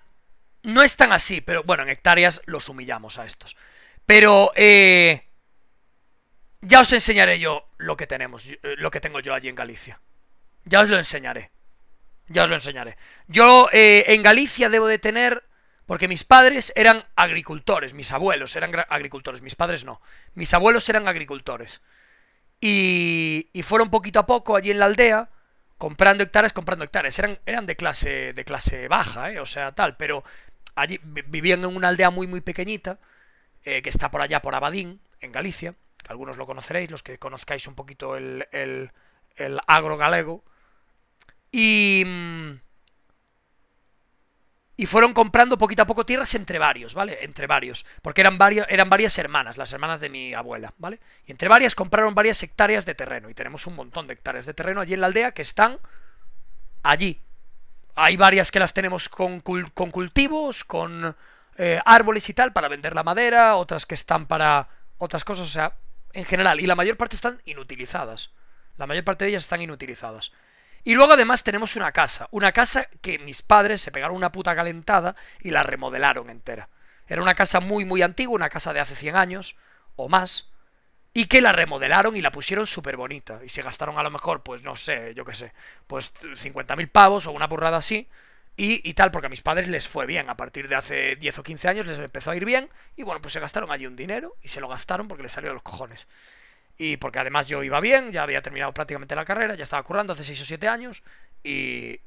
no es tan así, pero bueno, en hectáreas los humillamos a estos. Pero eh, ya os enseñaré yo lo que tenemos, eh, lo que tengo yo allí en Galicia. Ya os lo enseñaré. Ya os lo enseñaré. Yo eh, en Galicia debo de tener... Porque mis padres eran agricultores, mis abuelos eran agricultores, mis padres no. Mis abuelos eran agricultores. Y, y fueron poquito a poco allí en la aldea, comprando hectáreas, comprando hectáreas. Eran, eran de, clase, de clase baja, eh, o sea, tal, pero allí vivían en una aldea muy, muy pequeñita, que está por allá, por Abadín, en Galicia algunos lo conoceréis, los que conozcáis un poquito el, agro galego. Y, mm, y fueron comprando poquito a poco tierras entre varios, ¿vale? Entre varios, porque eran, eran varias hermanas, las hermanas de mi abuela, ¿vale? Y entre varias compraron varias hectáreas de terreno, y tenemos un montón de hectáreas de terreno allí en la aldea que están allí. Hay varias que las tenemos con, cultivos, con eh, árboles y tal, para vender la madera, otras que están para otras cosas, o sea, en general, y la mayor parte están inutilizadas. La mayor parte de ellas están inutilizadas. Y luego además tenemos una casa, una casa que mis padres se pegaron una puta calentada y la remodelaron entera. Era una casa muy muy antigua, una casa de hace 100 años o más, y que la remodelaron y la pusieron súper bonita. Y se gastaron a lo mejor, pues no sé, yo qué sé, pues 50.000 pavos o una burrada así, y, tal, porque a mis padres les fue bien. A partir de hace 10 o 15 años les empezó a ir bien. Y bueno, pues se gastaron allí un dinero y se lo gastaron porque les salió de los cojones. Y porque además yo iba bien, ya había terminado prácticamente la carrera, ya estaba currando hace 6 o 7 años. Y,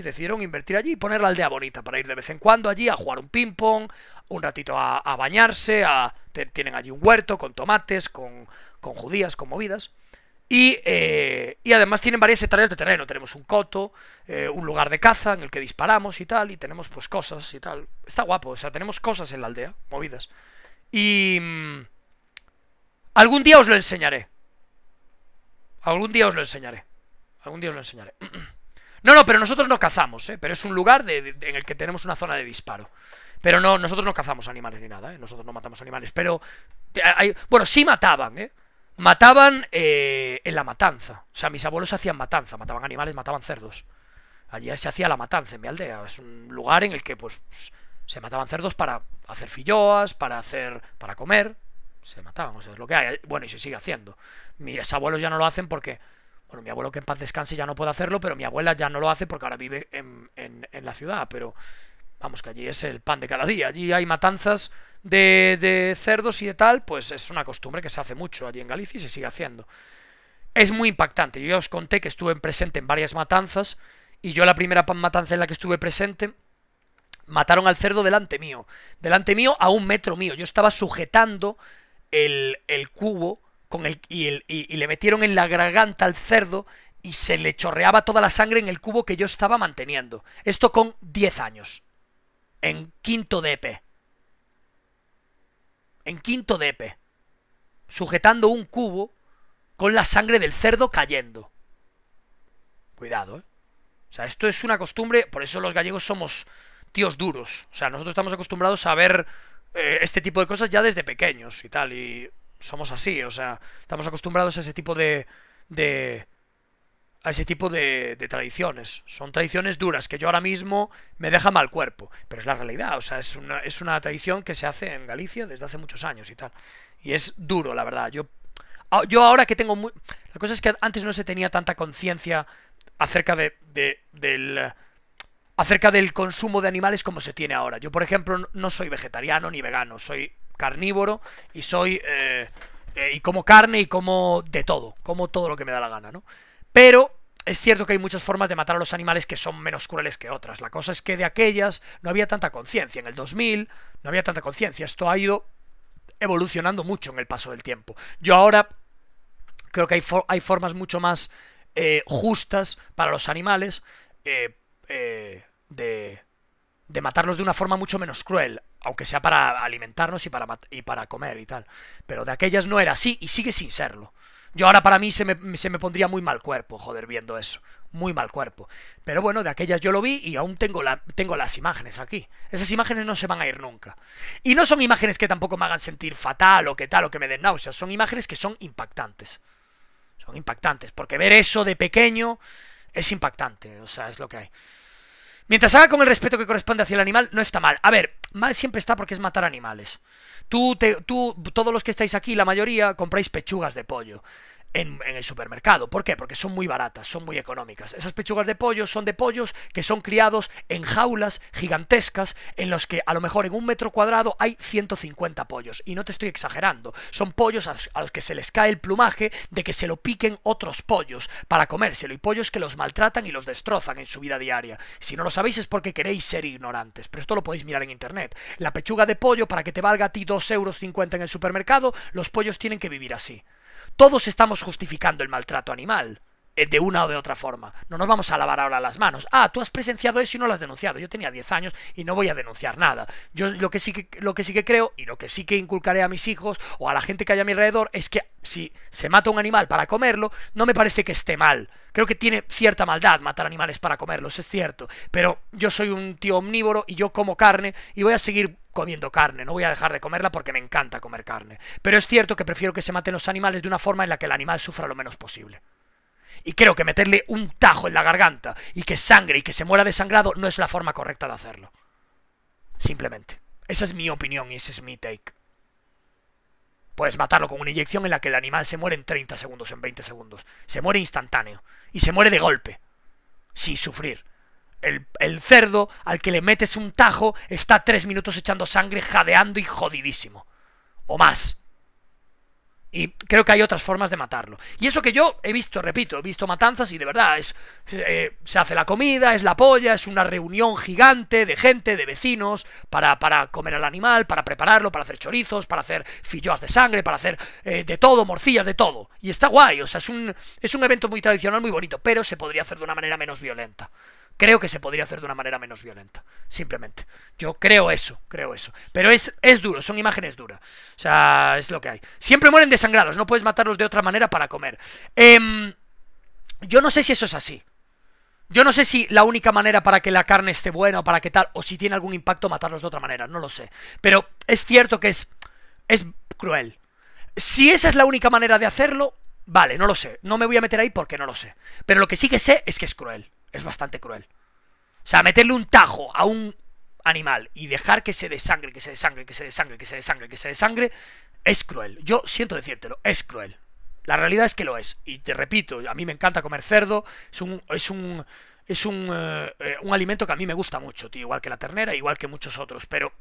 decidieron invertir allí y poner la aldea bonita para ir de vez en cuando allí a jugar un ping-pong, un ratito a, bañarse. A, tienen allí un huerto con tomates, con, con judías, con movidas. Y, eh, y, además tienen varias hectáreas de terreno. Tenemos un coto, eh, un lugar de caza en el que disparamos y tal, y tenemos pues cosas y tal. Está guapo, o sea, tenemos cosas en la aldea, movidas. Y... Mm, algún día os lo enseñaré. Algún día os lo enseñaré. Algún día os lo enseñaré. No, no, pero nosotros no cazamos, ¿eh? Pero es un lugar en el que tenemos una zona de disparo. Pero no, nosotros no cazamos animales ni nada, ¿eh? Nosotros no matamos animales. Pero... Eh, bueno, sí mataban, ¿eh? Mataban eh, en la matanza. O sea, mis abuelos hacían matanza, mataban animales, mataban cerdos. Allí se hacía la matanza en mi aldea. Es un lugar en el que pues se mataban cerdos para hacer filloas, para hacer. para comer. Se mataban, o sea, es lo que hay. Bueno, y se sigue haciendo. Mis abuelos ya no lo hacen porque. Bueno, mi abuelo que en paz descanse ya no puede hacerlo, pero mi abuela ya no lo hace porque ahora vive en, en, en la ciudad. Pero Vamos, que allí es el pan de cada día. Allí hay matanzas de, de, cerdos y de tal, pues es una costumbre que se hace mucho allí en Galicia y se sigue haciendo. Es muy impactante. Yo ya os conté que estuve presente en varias matanzas y yo la primera matanza en la que estuve presente mataron al cerdo delante mío. Delante mío a un metro mío. Yo estaba sujetando el, el cubo con el, y, y le metieron en la garganta al cerdo y se le chorreaba toda la sangre en el cubo que yo estaba manteniendo. Esto con 10 años en quinto depe. En quinto depe. Sujetando un cubo con la sangre del cerdo cayendo. Cuidado, ¿eh? O sea, esto es una costumbre, por eso los gallegos somos tíos duros. O sea, nosotros estamos acostumbrados a ver eh, este tipo de cosas ya desde pequeños y tal, y somos así, o sea, estamos acostumbrados a ese tipo de, de, a ese tipo de, tradiciones. Son tradiciones duras que yo ahora mismo me deja mal cuerpo, pero es la realidad, o sea, es una, es una tradición que se hace en Galicia desde hace muchos años y tal. Y es duro, la verdad. Yo, yo ahora que tengo muy... La cosa es que antes no se tenía tanta conciencia acerca de, del acerca del consumo de animales como se tiene ahora. Yo, por ejemplo, no soy vegetariano ni vegano, soy carnívoro y soy... Eh, eh, y como carne y como de todo, como todo lo que me da la gana, ¿no? Pero es cierto que hay muchas formas de matar a los animales que son menos crueles que otras. La cosa es que de aquellas no había tanta conciencia. En el 2000 no había tanta conciencia. Esto ha ido evolucionando mucho en el paso del tiempo. Yo ahora creo que hay, formas mucho más eh, justas para los animales eh, eh, de, de matarlos de una forma mucho menos cruel, aunque sea para alimentarnos y para, y para comer y tal. Pero de aquellas no era así y sigue sin serlo. Yo ahora para mí se me, pondría muy mal cuerpo, joder, viendo eso. Muy mal cuerpo. Pero bueno, de aquellas yo lo vi y aún tengo, la, tengo las imágenes aquí. Esas imágenes no se van a ir nunca. Y no son imágenes que tampoco me hagan sentir fatal o que tal o que me den náuseas. Son imágenes que son impactantes. Son impactantes. Porque ver eso de pequeño es impactante. O sea, es lo que hay. Mientras haga con el respeto que corresponde hacia el animal, no está mal. A ver, mal siempre está porque es matar animales. Tú, te, tú, todos los que estáis aquí, la mayoría, compráis pechugas de pollo en, el supermercado. ¿Por qué? Porque son muy baratas, son muy económicas. Esas pechugas de pollo son de pollos que son criados en jaulas gigantescas en los que a lo mejor en un metro cuadrado hay 150 pollos. Y no te estoy exagerando, son pollos a, los que se les cae el plumaje de que se lo piquen otros pollos para comérselo y pollos que los maltratan y los destrozan en su vida diaria. Si no lo sabéis es porque queréis ser ignorantes, pero esto lo podéis mirar en internet. La pechuga de pollo para que te valga a ti 2,50 euros en el supermercado, los pollos tienen que vivir así. Todos estamos justificando el maltrato animal, eh, de una o de otra forma. No nos vamos a lavar ahora las manos. Ah, tú has presenciado eso y no lo has denunciado. Yo tenía 10 años y no voy a denunciar nada. Yo lo que sí que, lo que, sí que creo y lo que sí que inculcaré a mis hijos o a la gente que haya a mi alrededor es que si se mata un animal para comerlo, no me parece que esté mal. Creo que tiene cierta maldad matar animales para comerlos, es cierto. Pero yo soy un tío omnívoro y yo como carne y voy a seguir comiendo carne, no voy a dejar de comerla porque me encanta comer carne. Pero es cierto que prefiero que se maten los animales de una forma en la que el animal sufra lo menos posible. Y creo que meterle un tajo en la garganta y que sangre y que se muera desangrado no es la forma correcta de hacerlo. Simplemente. Esa es mi opinión y ese es mi take. Puedes matarlo con una inyección en la que el animal se muere en 30 segundos, en 20 segundos. Se muere instantáneo. Y se muere de golpe. Sin sufrir. El, cerdo al que le metes un tajo está tres minutos echando sangre, jadeando y jodidísimo. O más. Y creo que hay otras formas de matarlo. Y eso que yo he visto, repito, he visto matanzas y de verdad es. Eh, se hace la comida, es la polla, es una reunión gigante de gente, de vecinos, para, para comer al animal, para prepararlo, para hacer chorizos, para hacer filloas de sangre, para hacer eh, de todo, morcillas, de todo. Y está guay, o sea, es un, es un evento muy tradicional, muy bonito, pero se podría hacer de una manera menos violenta creo que se podría hacer de una manera menos violenta. Simplemente. Yo creo eso, creo eso. Pero es, es duro, son imágenes duras. O sea, es lo que hay. Siempre mueren desangrados, no puedes matarlos de otra manera para comer. Em, yo no sé si eso es así. Yo no sé si la única manera para que la carne esté buena o para que tal, o si tiene algún impacto matarlos de otra manera, no lo sé. Pero es cierto que es, es cruel. Si esa es la única manera de hacerlo, vale, no lo sé. No me voy a meter ahí porque no lo sé. Pero lo que sí que sé es que es cruel es bastante cruel. O sea, meterle un tajo a un animal y dejar que se desangre, que se desangre, que se desangre, que se desangre, que se desangre, es cruel. Yo siento decírtelo, es cruel. La realidad es que lo es. Y te repito, a mí me encanta comer cerdo, es un... Es un es un, eh, eh, alimento que a mí me gusta mucho, tío, igual que la ternera, igual que muchos otros, pero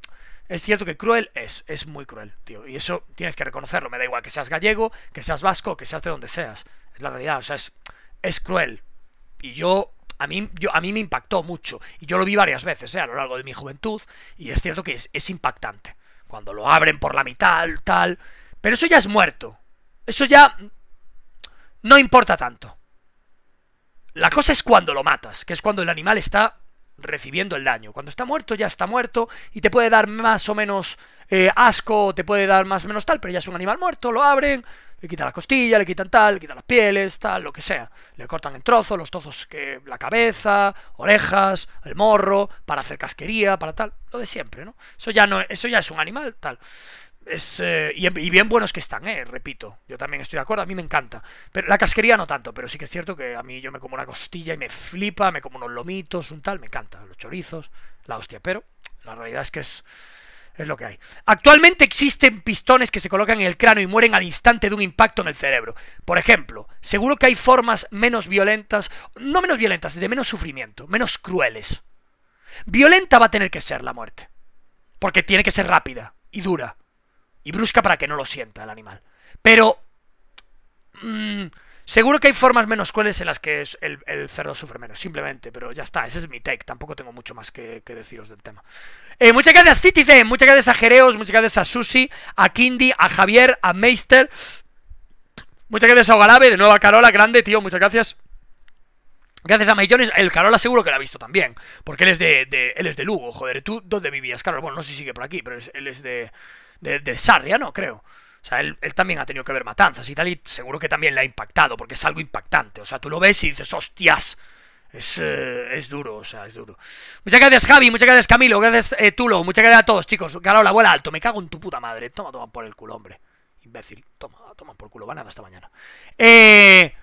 es cierto que cruel es, es muy cruel, tío, y eso tienes que reconocerlo, me da igual que seas gallego, que seas vasco, que seas de donde seas, es la realidad, o sea, es, es cruel, y yo a mí, yo, a mí me impactó mucho. Y yo lo vi varias veces eh, a lo largo de mi juventud. Y es cierto que es, impactante. Cuando lo abren por la mitad, tal. Pero eso ya es muerto. Eso ya no importa tanto. La cosa es cuando lo matas, que es cuando el animal está recibiendo el daño. Cuando está muerto, ya está muerto y te puede dar más o menos eh, asco, te puede dar más o menos tal, pero ya es un animal muerto, lo abren, le quitan la costilla, le quitan tal, le quitan las pieles, tal, lo que sea. Le cortan en trozos, los trozos que la cabeza, orejas, el morro, para hacer casquería, para tal, lo de siempre, ¿no? Eso ya no, eso ya es un animal, tal. Es, eh, y, bien buenos que están, eh, repito. Yo también estoy de acuerdo, a mí me encanta. Pero la casquería no tanto, pero sí que es cierto que a mí yo me como una costilla y me flipa, me como unos lomitos, un tal, me encanta. Los chorizos, la hostia, pero la realidad es que es, es lo que hay. Actualmente existen pistones que se colocan en el cráneo y mueren al instante de un impacto en el cerebro. Por ejemplo, seguro que hay formas menos violentas, no menos violentas, de menos sufrimiento, menos crueles. Violenta va a tener que ser la muerte, porque tiene que ser rápida y dura y brusca para que no lo sienta el animal. Pero mm, seguro que hay formas menos cuales en las que el, el, cerdo sufre menos, simplemente, pero ya está, ese es mi take, tampoco tengo mucho más que, deciros del tema. Eh, muchas gracias Citizen. muchas gracias a Jereos, muchas gracias a Susi, a Kindi. a Javier, a Meister, muchas gracias a Ogarabe, de nuevo a Carola, grande tío, muchas gracias. Gracias a Mayones, el Carola seguro que lo ha visto también, porque él es de, él es de Lugo, joder, ¿tú dónde vivías, Carola? Bueno, no sé si sigue por aquí, pero él es de de, Sarria, no creo. O sea, él, también ha tenido que ver matanzas y tal, y seguro que también le ha impactado, porque es algo impactante. O sea, tú lo ves y dices, hostias. Es, eh, duro, o sea, es duro. Muchas gracias, Javi. Muchas gracias, Camilo. Gracias, eh, Tulo. Muchas gracias a todos, chicos. Galo, la abuela alto. Me cago en tu puta madre. Toma, toma por el culo, hombre. Imbécil. Toma, toma por culo. Va nada hasta mañana. Eh,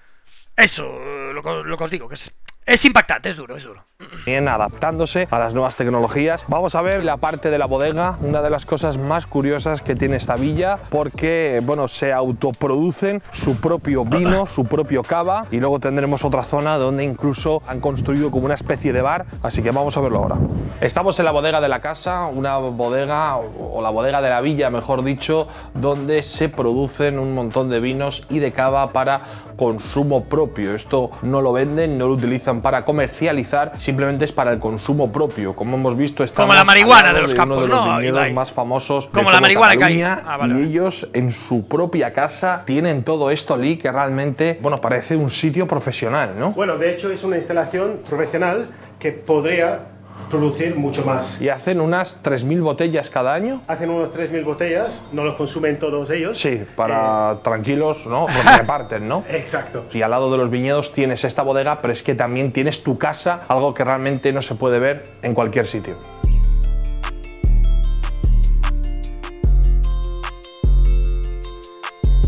eso, lo, lo que os digo, que es, es impactante, es duro, es duro. Bien, adaptándose a las nuevas tecnologías. Vamos a ver la parte de la bodega, una de las cosas más curiosas que tiene esta villa, porque bueno, se autoproducen su propio vino, su propio cava, y luego tendremos otra zona donde incluso han construido como una especie de bar, así que vamos a verlo ahora. Estamos en la bodega de la casa, una bodega, o la bodega de la villa, mejor dicho, donde se producen un montón de vinos y de cava para consumo propio. Esto no lo venden, no lo utilizan para comercializar, simplemente es para el consumo propio. Como hemos visto, está como la marihuana de los campos, uno de los más famosos como la marihuana que hay. Ah, y ellos en su propia casa tienen todo esto allí que realmente, bueno, parece un sitio profesional, ¿no? Bueno, de hecho es una instalación profesional que podría producir mucho más. ¿Y hacen unas 3.000 botellas cada año? Hacen unas 3.000 botellas, no los consumen todos ellos. Sí, para eh, tranquilos, ¿no? Porque reparten, ¿no? Exacto. Y al lado de los viñedos tienes esta bodega, pero es que también tienes tu casa, algo que realmente no se puede ver en cualquier sitio.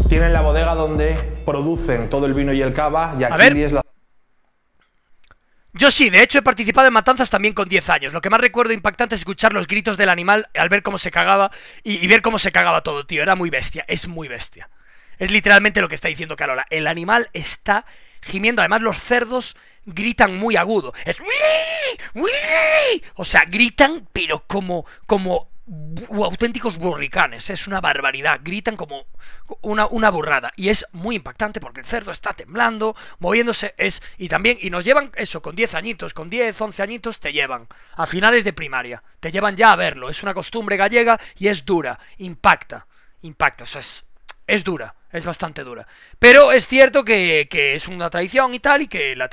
Tienen la bodega donde producen todo el vino y el cava y aquí es la... Yo sí, de hecho he participado en matanzas también con 10 años. Lo que más recuerdo impactante es escuchar los gritos del animal al ver cómo se cagaba y, ver cómo se cagaba todo, tío. Era muy bestia, es muy bestia. Es literalmente lo que está diciendo Carola. El animal está gimiendo. Además, los cerdos gritan muy agudo. O sea, gritan, pero como, como u auténticos burricanes, es una barbaridad, gritan como una, una burrada y es muy impactante porque el cerdo está temblando, moviéndose, es y también y nos llevan eso con 10 añitos, con 10, 11 añitos te llevan a finales de primaria, te llevan ya a verlo, es una costumbre gallega y es dura, impacta, impacta, o sea, es dura es bastante dura. Pero es cierto que, es una tradición y tal, y que la,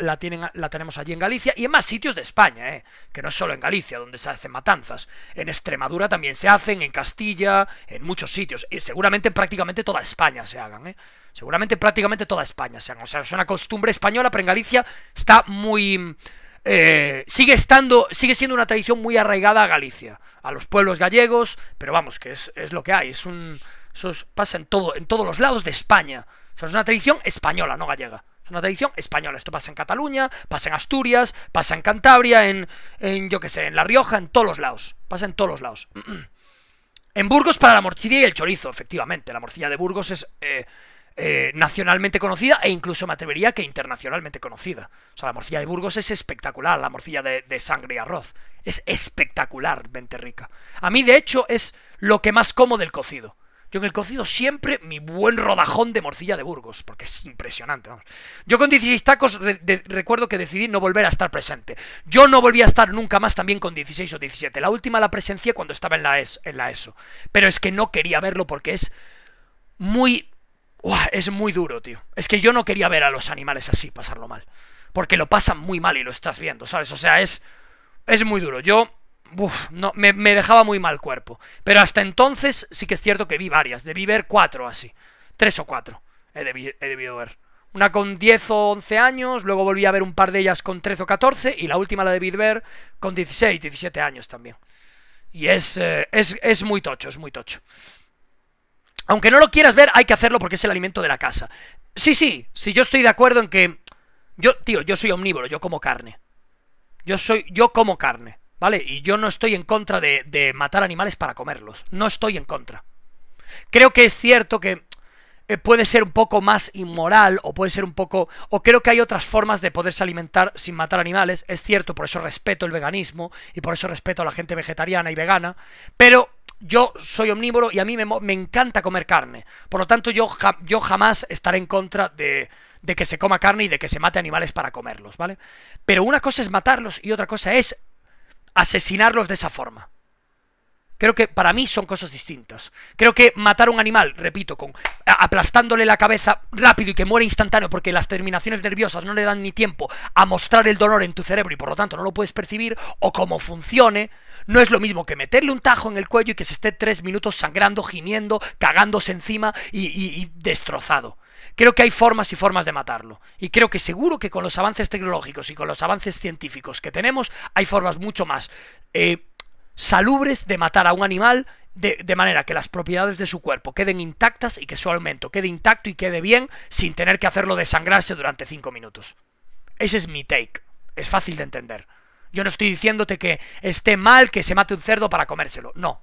la, tienen, la tenemos allí en Galicia y en más sitios de España, ¿eh? que no es solo en Galicia donde se hacen matanzas. En Extremadura también se hacen, en Castilla, en muchos sitios. Y seguramente en prácticamente toda España se hagan. ¿eh? Seguramente prácticamente toda España se hagan. O sea, es una costumbre española, pero en Galicia está muy... Eh, sigue estando, sigue siendo una tradición muy arraigada a Galicia, a los pueblos gallegos, pero vamos, que es lo que hay, es un, eso pasa en, todos los lados de España. es una tradición española, no gallega. Es una tradición española. Esto pasa en Cataluña, pasa en Asturias, pasa en Cantabria, en, yo qué sé, en La Rioja, en todos los lados. Pasa en todos los lados. En Burgos para la morcilla y el chorizo, efectivamente. La morcilla de Burgos es eh, eh, nacionalmente conocida e incluso me atrevería que internacionalmente conocida. O sea, la morcilla de Burgos es espectacular, la morcilla de, de sangre y arroz. Es espectacularmente rica. A mí, de hecho, es lo que más como del cocido. Yo en el cocido siempre mi buen rodajón de morcilla de Burgos, porque es impresionante. Yo con 16 tacos recuerdo que decidí no volver a estar presente. Yo no volví a estar nunca más también con 16 o 17. La última la presencié cuando estaba en la, es en la ESO. Pero es que no quería verlo porque es muy... es muy duro, tío. Es que yo no quería ver a los animales así, pasarlo mal. Porque lo pasan muy mal y lo estás viendo, ¿sabes? O sea, es... Es muy duro. Yo no, me, dejaba muy mal cuerpo. Pero hasta entonces sí que es cierto que vi varias. Debí ver cuatro así. Tres o cuatro he, debido ver. Una con 10 o 11 años, luego volví a ver un par de ellas con 13 o 14 y la última la debí ver con 16, 17 años también. Y es, eh, es, es muy tocho, es muy tocho. Aunque no lo quieras ver, hay que hacerlo porque es el alimento de la casa. Sí, sí, sí, yo estoy de acuerdo en que... Yo, tío, yo soy omnívoro, yo como carne. Yo soy, yo como carne. ¿Vale? Y yo no estoy en contra de, de matar animales para comerlos. No estoy en contra. Creo que es cierto que eh, puede ser un poco más inmoral o puede ser un poco... o creo que hay otras formas de poderse alimentar sin matar animales, es cierto, por eso respeto el veganismo y por eso respeto a la gente vegetariana y vegana, pero yo soy omnívoro y a mí me, encanta comer carne, por lo tanto yo, yo jamás estaré en contra de, de que se coma carne y de que se mate animales para comerlos, ¿vale? Pero una cosa es matarlos y otra cosa es asesinarlos de esa forma. Creo que para mí son cosas distintas. Creo que matar a un animal, repito, con aplastándole la cabeza rápido y que muere instantáneo porque las terminaciones nerviosas no le dan ni tiempo a mostrar el dolor en tu cerebro y por lo tanto no lo puedes percibir o cómo funcione, no es lo mismo que meterle un tajo en el cuello y que se esté tres minutos sangrando, gimiendo, cagándose encima y destrozado. Creo que hay formas y formas de matarlo. Y creo que seguro que con los avances tecnológicos y con los avances científicos que tenemos, hay formas mucho más eh, salubres de matar a un animal de, manera que las propiedades de su cuerpo queden intactas y que su alimento quede intacto y quede bien sin tener que hacerlo desangrarse durante 5 minutos. Ese es mi take. Es fácil de entender. Yo no estoy diciéndote que esté mal que se mate un cerdo para comérselo. No,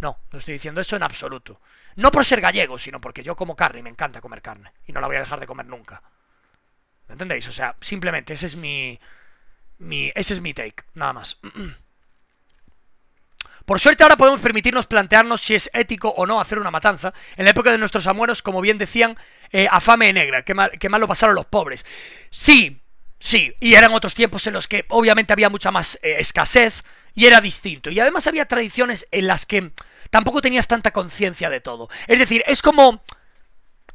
no, no estoy diciendo eso en absoluto. No por ser gallego, sino porque yo como carne y me encanta comer carne. Y no la voy a dejar de comer nunca. ¿Me entendéis? O sea, simplemente ese es mi. mi ese es mi take, nada más. Por suerte ahora podemos permitirnos plantearnos si es ético o no hacer una matanza. En la época de nuestros amueros, como bien decían, eh, afame negra, que mal, lo pasaron los pobres. Sí, sí, y eran otros tiempos en los que obviamente había mucha más eh, escasez y era distinto. Y además había tradiciones en las que tampoco tenías tanta conciencia de todo. Es decir, es como...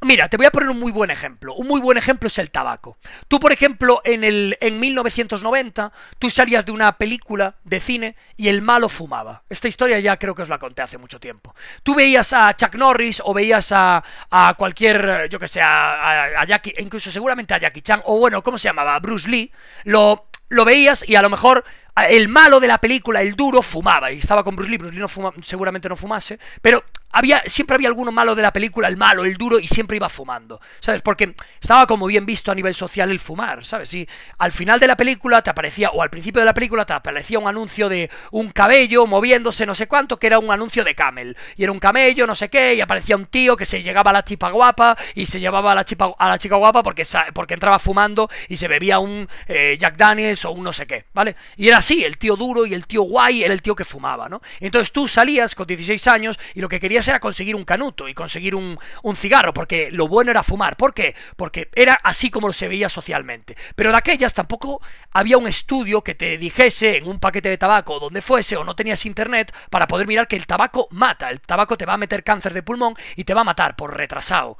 Mira, te voy a poner un muy buen ejemplo. Un muy buen ejemplo es el tabaco. Tú, por ejemplo, en, el, en 1990, tú salías de una película de cine y el malo fumaba. Esta historia ya creo que os la conté hace mucho tiempo. Tú veías a Chuck Norris o veías a, a cualquier, yo que sé, a, a, Jackie, e incluso seguramente a Jackie Chan, o bueno, ¿cómo se llamaba? Bruce Lee. Lo, lo veías y a lo mejor el malo de la película, el duro, fumaba y estaba con Bruce Lee. Bruce Lee no seguramente no fumase, pero había, siempre había alguno malo de la película, el malo, el duro, y siempre iba fumando, ¿sabes? Porque estaba como bien visto a nivel social el fumar, ¿sabes? Si al final de la película te aparecía, o al principio de la película te aparecía un anuncio de un cabello moviéndose no sé cuánto, que era un anuncio de camel, y era un camello, no sé qué, y aparecía un tío que se llegaba a la chipa guapa y se llevaba a la, chipa, a la chica guapa porque, porque entraba fumando y se bebía un eh, Jack Daniels o un no sé qué, ¿vale? Y era así, el tío duro y el tío guay era el tío que fumaba, ¿no? Entonces tú salías con 16 años y lo que querías era conseguir un canuto y conseguir un, un cigarro, porque lo bueno era fumar. ¿Por qué? Porque era así como se veía socialmente. Pero de aquellas tampoco había un estudio que te dijese en un paquete de tabaco o donde fuese o no tenías internet para poder mirar que el tabaco mata, el tabaco te va a meter cáncer de pulmón y te va a matar por retrasado.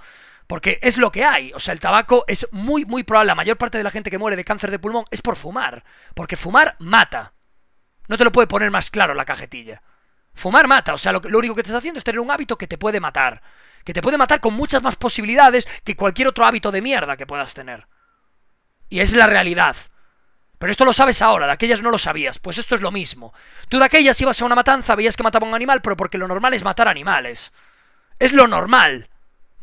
Porque es lo que hay. O sea, el tabaco es muy, muy probable. La mayor parte de la gente que muere de cáncer de pulmón es por fumar. Porque fumar mata. No te lo puede poner más claro la cajetilla. Fumar mata. O sea, lo, único que te estás haciendo es tener un hábito que te puede matar. Que te puede matar con muchas más posibilidades que cualquier otro hábito de mierda que puedas tener. Y es la realidad. Pero esto lo sabes ahora, de aquellas no lo sabías. Pues esto es lo mismo. Tú de aquellas ibas a una matanza, veías que mataba a un animal, pero porque lo normal es matar animales. Es lo normal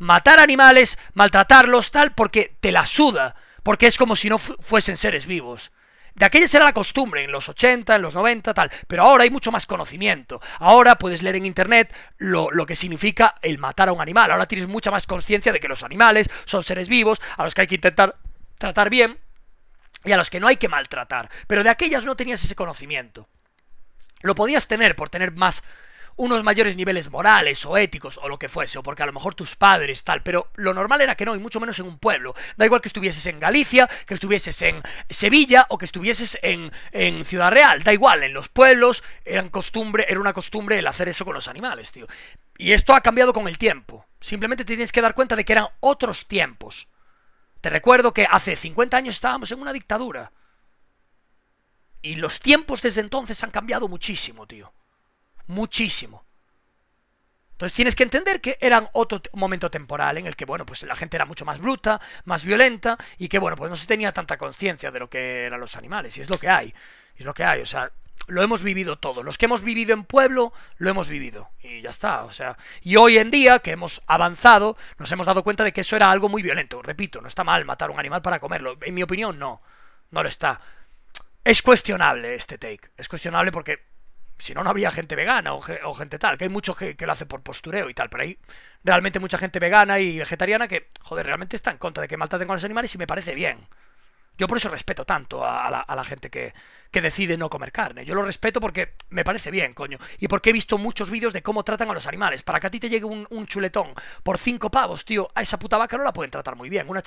matar animales, maltratarlos, tal, porque te la suda, porque es como si no fuesen seres vivos. De aquellas era la costumbre, en los 80, en los 90, tal, pero ahora hay mucho más conocimiento. Ahora puedes leer en internet lo, lo que significa el matar a un animal. Ahora tienes mucha más conciencia de que los animales son seres vivos, a los que hay que intentar tratar bien y a los que no hay que maltratar. Pero de aquellas no tenías ese conocimiento. Lo podías tener por tener más unos mayores niveles morales o éticos o lo que fuese, o porque a lo mejor tus padres tal, pero lo normal era que no, y mucho menos en un pueblo. Da igual que estuvieses en Galicia, que estuvieses en Sevilla o que estuvieses en, Ciudad Real, da igual, en los pueblos costumbre, era una costumbre el hacer eso con los animales, tío. Y esto ha cambiado con el tiempo. Simplemente te tienes que dar cuenta de que eran otros tiempos. Te recuerdo que hace 50 años estábamos en una dictadura. Y los tiempos desde entonces han cambiado muchísimo, tío muchísimo. Entonces tienes que entender que eran otro momento temporal en el que, bueno, pues la gente era mucho más bruta, más violenta y que, bueno, pues no se tenía tanta conciencia de lo que eran los animales. Y es lo que hay. Es lo que hay. O sea, lo hemos vivido todo. Los que hemos vivido en pueblo, lo hemos vivido. Y ya está. O sea, y hoy en día que hemos avanzado, nos hemos dado cuenta de que eso era algo muy violento. Repito, no está mal matar un animal para comerlo. En mi opinión, no. No lo está. Es cuestionable este take. Es cuestionable porque si no, no habría gente vegana o, gente tal, que hay muchos que, lo hacen por postureo y tal, pero hay realmente mucha gente vegana y vegetariana que, joder, realmente está en contra de que maltraten con los animales y me parece bien. Yo por eso respeto tanto a, la, gente que, que, decide no comer carne. Yo lo respeto porque me parece bien, coño. Y porque he visto muchos vídeos de cómo tratan a los animales. Para que a ti te llegue un, chuletón por cinco pavos, tío, a esa puta vaca no la pueden tratar muy bien. Una,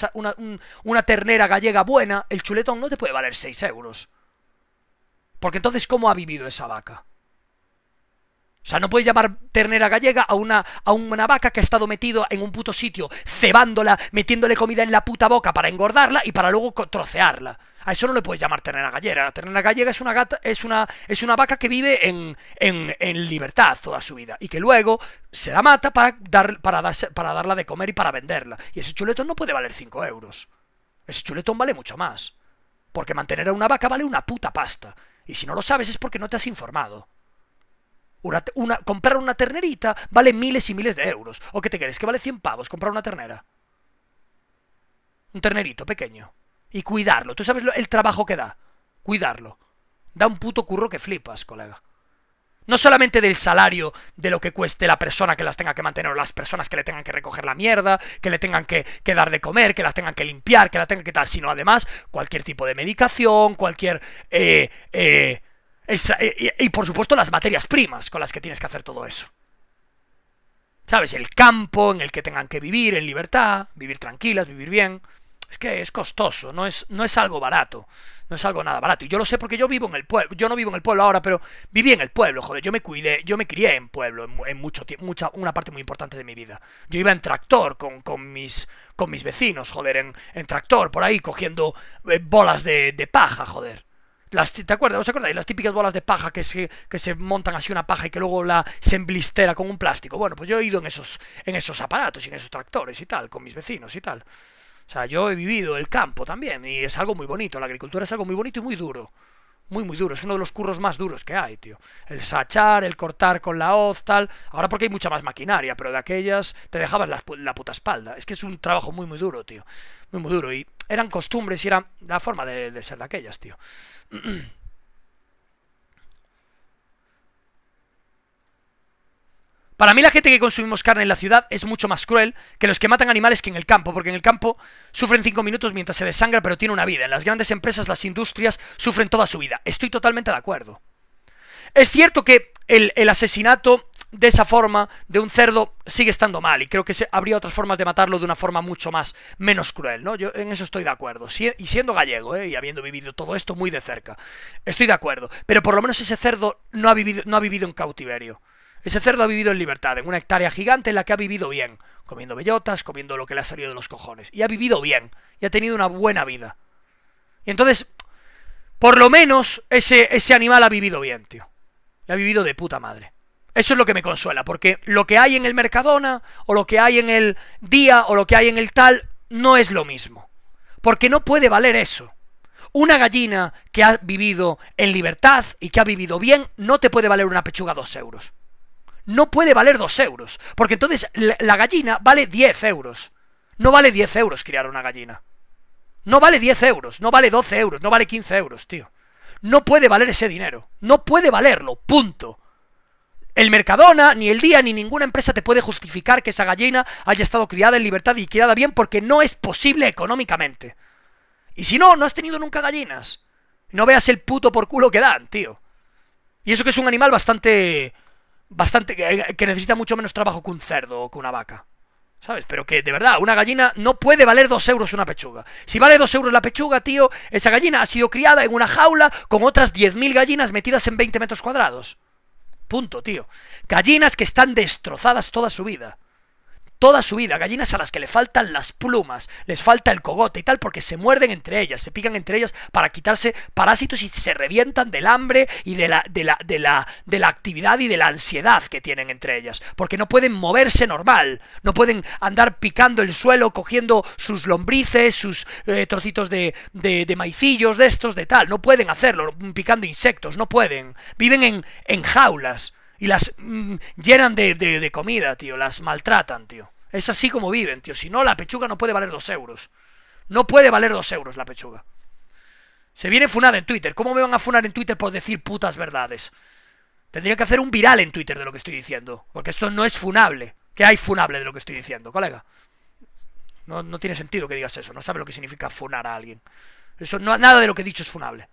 una ternera gallega buena, el chuletón no te puede valer 6 euros. Porque entonces, ¿cómo ha vivido esa vaca? O sea, no puedes llamar ternera gallega a una, a una vaca que ha estado metido en un puto sitio, cebándola, metiéndole comida en la puta boca para engordarla y para luego trocearla. A eso no le puedes llamar ternera gallega. La ternera gallega es una, gata, es una, es una vaca que vive en, en, libertad toda su vida y que luego se la mata para, dar, para, para darla de comer y para venderla. Y ese chuletón no puede valer 5 euros. Ese chuletón vale mucho más. Porque mantener a una vaca vale una puta pasta. Y si no lo sabes es porque no te has informado comprar una ternerita vale miles y miles de euros. ¿O qué te crees? ¿Que vale 100 pavos comprar una ternera? Un ternerito pequeño. Y cuidarlo. ¿Tú sabes el trabajo que da? Cuidarlo. Da un puto curro que flipas, colega. No solamente del salario, de lo que cueste la persona que las tenga que mantener, o las personas que le tengan que recoger la mierda, que le tengan que, que dar de comer, que las tengan que limpiar, que las tengan que tal, sino además cualquier tipo de medicación, cualquier eh, eh, eh, y, por supuesto las materias primas con las que tienes que hacer todo eso. ¿Sabes? El campo en el que tengan que vivir en libertad, vivir tranquilas, vivir bien. Es que es costoso, no es, no es algo barato, no es algo nada barato. Y yo lo sé porque yo vivo en el pueblo, yo no vivo en el pueblo ahora, pero viví en el pueblo, joder, yo me cuidé, yo me crié en pueblo en, mucha, una parte muy importante de mi vida. Yo iba en tractor con, mis, con mis vecinos, joder, en, tractor, por ahí, cogiendo eh, bolas de, de paja, joder. Las, ¿Te acuerdas? ¿Os acordáis? Las típicas bolas de paja que se, que se montan así una paja y que luego la se emblistera con un plástico. Bueno, pues yo he ido en esos, en esos aparatos y en esos tractores y tal, con mis vecinos y tal. O sea, yo he vivido el campo también y es algo muy bonito. La agricultura es algo muy bonito y muy duro. Muy, muy duro. Es uno de los curros más duros que hay, tío. El sachar, el cortar con la hoz, tal. Ahora porque hay mucha más maquinaria, pero de aquellas te dejabas la, la puta espalda. Es que es un trabajo muy, muy duro, tío. Muy, muy duro. Y eran costumbres y era la forma de, ser de aquellas, tío. Para mí la gente que consumimos carne en la ciudad es mucho más cruel que los que matan animales que en el campo, porque en el campo sufren 5 minutos mientras se desangra, pero tiene una vida. En las grandes empresas, las industrias sufren toda su vida. Estoy totalmente de acuerdo. Es cierto que el, el asesinato de esa forma de un cerdo sigue estando mal y creo que habría otras formas de matarlo de una forma mucho más menos cruel, ¿no? Yo en eso estoy de acuerdo. y siendo gallego, ¿eh? y habiendo vivido todo esto muy de cerca, estoy de acuerdo. Pero por lo menos ese cerdo no ha vivido, no ha vivido en cautiverio. Ese cerdo ha vivido en libertad, en una hectárea gigante en la que ha vivido bien, comiendo bellotas, comiendo lo que le ha salido de los cojones. Y ha vivido bien, y ha tenido una buena vida. Y entonces, por lo menos ese, ese animal ha vivido bien, tío. Y ha vivido de puta madre. Eso es lo que me consuela, porque lo que hay en el Mercadona, o lo que hay en el Día, o lo que hay en el tal, no es lo mismo. Porque no puede valer eso. Una gallina que ha vivido en libertad y que ha vivido bien, no te puede valer una pechuga dos euros. No puede valer dos euros, porque entonces la gallina vale diez euros. No vale diez euros criar una gallina. No vale diez euros, no vale doce euros, no vale quince euros, tío. No puede valer ese dinero. No puede valerlo, punto. El Mercadona, ni el Día, ni ninguna empresa te puede justificar que esa gallina haya estado criada en libertad y criada bien porque no es posible económicamente. Y si no, no has tenido nunca gallinas. No veas el puto por culo que dan, tío. Y eso que es un animal bastante... Bastante... Que eh, necesita mucho menos trabajo que un cerdo o que una vaca. ¿Sabes? Pero que, de verdad, una gallina no puede valer dos euros una pechuga. Si vale dos euros la pechuga, tío, esa gallina ha sido criada en una jaula con otras 10.000 gallinas metidas en 20 metros cuadrados. Punto, tío. Gallinas que están destrozadas toda su vida toda su vida, gallinas a las que le faltan las plumas, les falta el cogote y tal, porque se muerden entre ellas, se pican entre ellas para quitarse parásitos y se revientan del hambre y de la, de la, de la, de la actividad y de la ansiedad que tienen entre ellas, porque no pueden moverse normal, no pueden andar picando el suelo, cogiendo sus lombrices, sus eh, trocitos de, de, maicillos, de estos, de tal, no pueden hacerlo, picando insectos, no pueden, viven en, jaulas y las mm, llenan de, de comida, tío, las maltratan, tío. Es así como viven, tío. Si no, la pechuga no puede valer dos euros. No puede valer dos euros la pechuga. Se viene funada en Twitter. ¿Cómo me van a funar en Twitter por decir putas verdades? Tendría que hacer un viral en Twitter de lo que estoy diciendo. Porque esto no es funable. ¿Qué hay funable de lo que estoy diciendo, colega? No, tiene sentido que digas eso. No sabe lo que significa funar a alguien. Eso, no, nada de lo que he dicho es funable.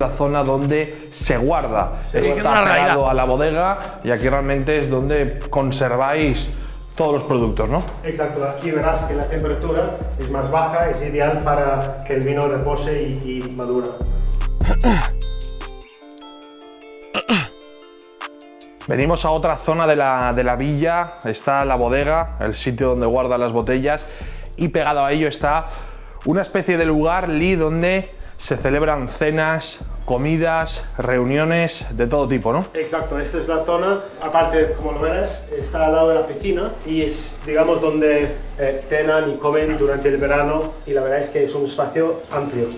La zona donde se guarda. está pegado a la bodega y aquí realmente es donde conserváis todos los productos, ¿no? Exacto, aquí verás que la temperatura es más baja, es ideal para que el vino repose y, madure. Venimos a otra zona de la, de la, villa, está la bodega, el sitio donde guardan las botellas y pegado a ello está una especie de lugar, Lee, donde se celebran cenas, comidas, reuniones de todo tipo, ¿no? Exacto, esta es la zona, aparte, como lo verás, está al lado de la piscina y es, digamos, donde eh, cenan y comen durante el verano y la verdad es que es un espacio amplio.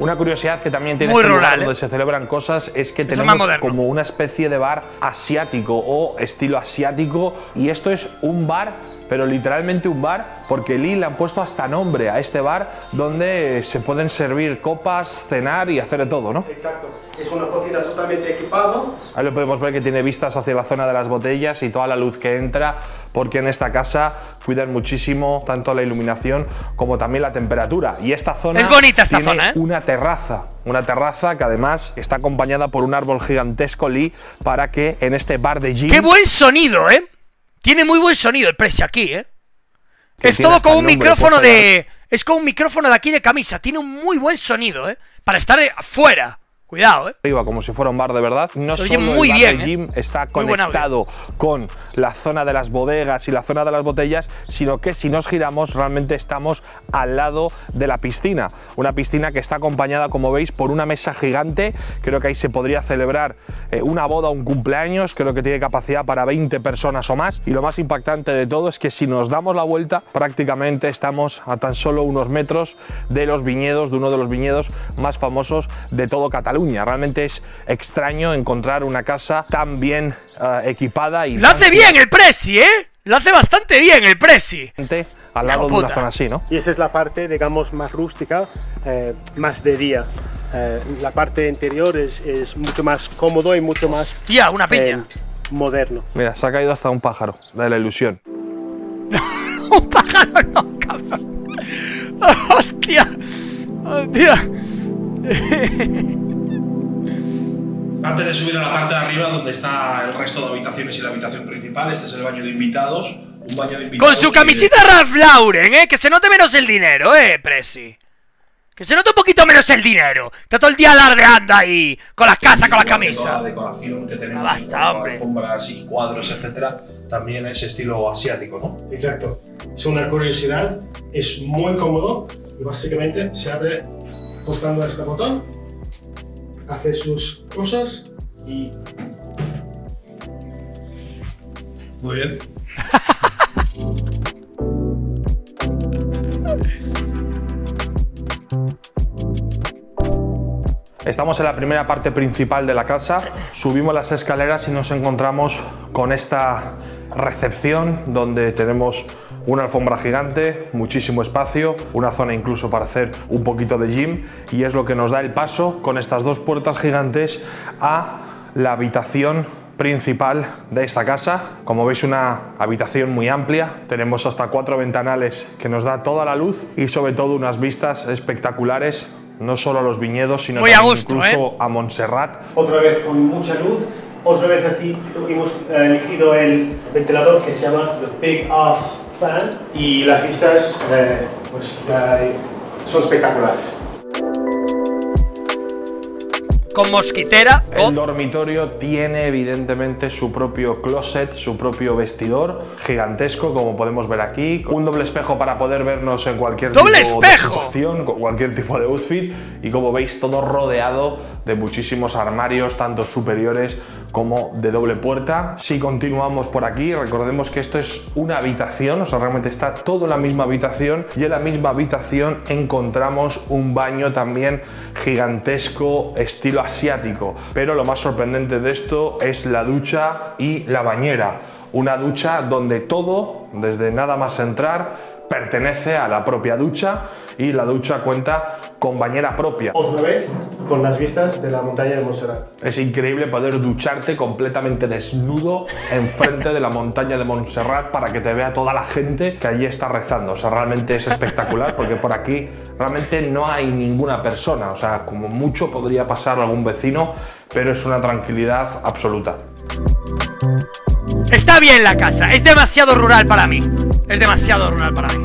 Una curiosidad que también tiene este lugar donde ¿eh? se celebran cosas es que tenemos como una especie de bar asiático o estilo asiático y esto es un bar pero literalmente un bar, porque Lee le han puesto hasta nombre a este bar donde se pueden servir copas, cenar y hacer de todo, ¿no? Exacto. Es una cocina totalmente equipada. Ahí lo podemos ver que tiene vistas hacia la zona de las botellas y toda la luz que entra, porque en esta casa cuidan muchísimo tanto la iluminación como también la temperatura. Y esta zona es bonita esta zona, ¿eh? una terraza, una terraza que además está acompañada por un árbol gigantesco Lee para que en este bar de gym… Qué buen sonido, ¿eh? Tiene muy buen sonido el precio aquí, ¿eh? Es todo con un micrófono de... Es con un micrófono de aquí de camisa. Tiene un muy buen sonido, ¿eh? Para estar afuera. Eh, Cuidado, ¿eh? Arriba, como si fuera un bar de verdad. No solo muy el bien, de eh. gym está conectado con la zona de las bodegas y la zona de las botellas, sino que si nos giramos realmente estamos al lado de la piscina. Una piscina que está acompañada, como veis, por una mesa gigante. Creo que ahí se podría celebrar eh, una boda, o un cumpleaños. Creo que tiene capacidad para 20 personas o más. Y lo más impactante de todo es que si nos damos la vuelta, prácticamente estamos a tan solo unos metros de los viñedos, de uno de los viñedos más famosos de todo Cataluña. Realmente es extraño encontrar una casa tan bien eh, equipada y... ¡Lo hace bien el presi, eh! ¡Lo hace bastante bien el presi!… Al lado de una zona así, ¿no? Y esa es la parte, digamos, más rústica, eh, más de día. Eh, la parte interior es, mucho más cómodo y mucho más... ¡Tía, una piña! moderno. Mira, se ha caído hasta un pájaro, de la ilusión. un pájaro no, cabrón. ¡Hostia! ¡Hostia! Antes de subir a la parte de arriba, donde está el resto de habitaciones y la habitación principal, este es el baño de invitados. Un baño de invitados Con su camisita Ralph Lauren, ¿eh? Que se note menos el dinero, ¿eh, Presi? Que se note un poquito menos el dinero. Está todo el día alardeando ahí, con las casas, con las camisas. La decoración que tenemos, ah, basta, hombre. alfombras y cuadros, etcétera, también es estilo asiático, ¿no? Exacto. Es una curiosidad, es muy cómodo y básicamente se abre pulsando este botón hace sus cosas y... Muy bien. Estamos en la primera parte principal de la casa, subimos las escaleras y nos encontramos con esta recepción donde tenemos una alfombra gigante, muchísimo espacio, una zona incluso para hacer un poquito de gym y es lo que nos da el paso con estas dos puertas gigantes a la habitación principal de esta casa. Como veis una habitación muy amplia, tenemos hasta cuatro ventanales que nos da toda la luz y sobre todo unas vistas espectaculares, no solo a los viñedos, sino incluso ¿eh? a Montserrat. Otra vez con mucha luz, otra vez aquí hemos eh, elegido el ventilador que se llama The Big Ass y las vistas eh, pues, son espectaculares. Con mosquitera. El dormitorio tiene evidentemente su propio closet, su propio vestidor gigantesco, como podemos ver aquí. Un doble espejo para poder vernos en cualquier tipo de situación, cualquier tipo de outfit. Y como veis, todo rodeado de muchísimos armarios, tanto superiores como de doble puerta. Si continuamos por aquí, recordemos que esto es una habitación, o sea, realmente está todo la misma habitación y en la misma habitación encontramos un baño también gigantesco, estilo asiático. Pero lo más sorprendente de esto es la ducha y la bañera. Una ducha donde todo, desde nada más entrar, pertenece a la propia ducha y la ducha cuenta con bañera propia. Otra vez con las vistas de la montaña de Montserrat. Es increíble poder ducharte completamente desnudo enfrente de la montaña de Montserrat para que te vea toda la gente que allí está rezando. O sea, realmente es espectacular porque por aquí realmente no hay ninguna persona. O sea, como mucho podría pasar algún vecino, pero es una tranquilidad absoluta. Está bien la casa, es demasiado rural para mí. Es demasiado rural para mí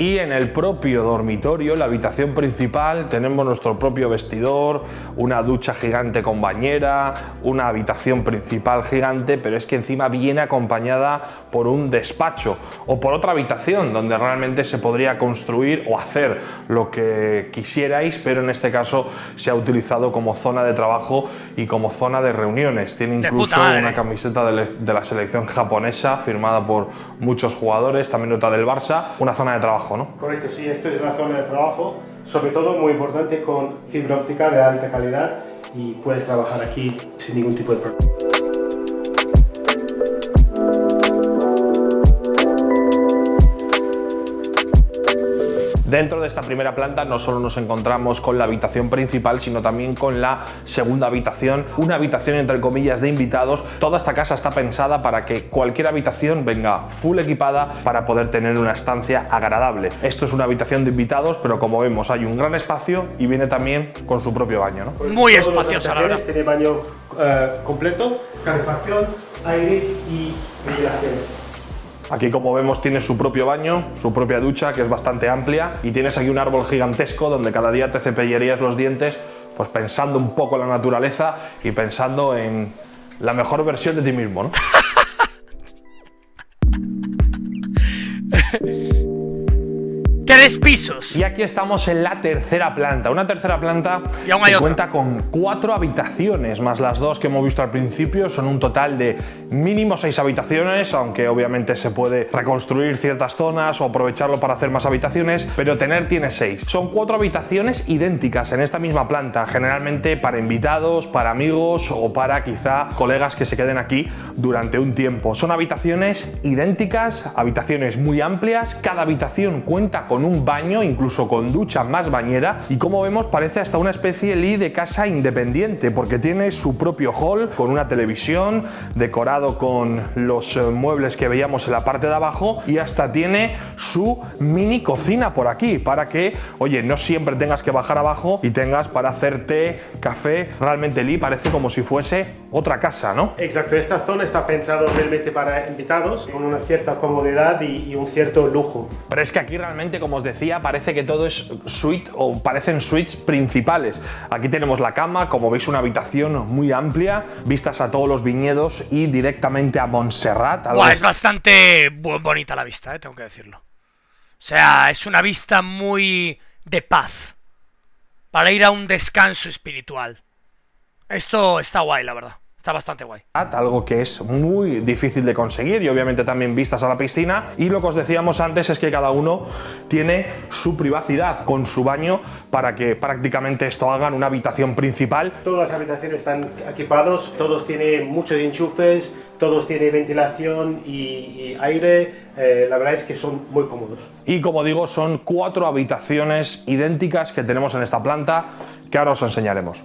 y en el propio dormitorio, la habitación principal, tenemos nuestro propio vestidor, una ducha gigante con bañera, una habitación principal gigante, pero es que encima viene acompañada por un despacho o por otra habitación donde realmente se podría construir o hacer lo que quisierais, pero en este caso se ha utilizado como zona de trabajo y como zona de reuniones. Tiene incluso una camiseta de la selección japonesa firmada por muchos jugadores, también otra del Barça, una zona de trabajo Correcto, sí, esto es la zona de trabajo, sobre todo muy importante con fibra óptica de alta calidad y puedes trabajar aquí sin ningún tipo de problema. Dentro de esta primera planta no solo nos encontramos con la habitación principal, sino también con la segunda habitación, una habitación entre comillas de invitados. Toda esta casa está pensada para que cualquier habitación venga full equipada para poder tener una estancia agradable. Esto es una habitación de invitados, pero como vemos hay un gran espacio y viene también con su propio baño. Muy espaciosa la verdad. Tiene baño eh, completo, calefacción, aire y ventilación. Aquí como vemos tiene su propio baño, su propia ducha que es bastante amplia y tienes aquí un árbol gigantesco donde cada día te cepillerías los dientes pues pensando un poco en la naturaleza y pensando en la mejor versión de ti mismo, ¿no? Tres pisos. Y aquí estamos en la tercera planta. Una tercera planta cuenta con cuatro habitaciones, más las dos que hemos visto al principio. Son un total de mínimo seis habitaciones, aunque obviamente se puede reconstruir ciertas zonas o aprovecharlo para hacer más habitaciones, pero tener tiene seis. Son cuatro habitaciones idénticas en esta misma planta, generalmente para invitados, para amigos o para quizá colegas que se queden aquí durante un tiempo. Son habitaciones idénticas, habitaciones muy amplias, cada habitación cuenta con un baño, incluso con ducha más bañera y como vemos parece hasta una especie Lee de casa independiente porque tiene su propio hall con una televisión decorado con los eh, muebles que veíamos en la parte de abajo y hasta tiene su mini cocina por aquí para que, oye, no siempre tengas que bajar abajo y tengas para hacer té, café. Realmente Lee parece como si fuese otra casa, ¿no? Exacto, esta zona está pensada realmente para invitados, con una cierta comodidad y, un cierto lujo. Pero es que aquí realmente, como os decía, parece que todo es suite o parecen suites principales. Aquí tenemos la cama, como veis una habitación muy amplia, vistas a todos los viñedos y directamente a Montserrat. es bastante bonita la vista, eh, tengo que decirlo. O sea, es una vista muy de paz, para ir a un descanso espiritual. Esto está guay, la verdad. Está bastante guay. Algo que es muy difícil de conseguir y obviamente también vistas a la piscina. Y lo que os decíamos antes es que cada uno tiene su privacidad con su baño para que prácticamente esto hagan una habitación principal. Todas las habitaciones están equipados, todos tienen muchos enchufes, todos tienen ventilación y, aire. Eh, la verdad es que son muy cómodos. Y como digo, son cuatro habitaciones idénticas que tenemos en esta planta que ahora os enseñaremos.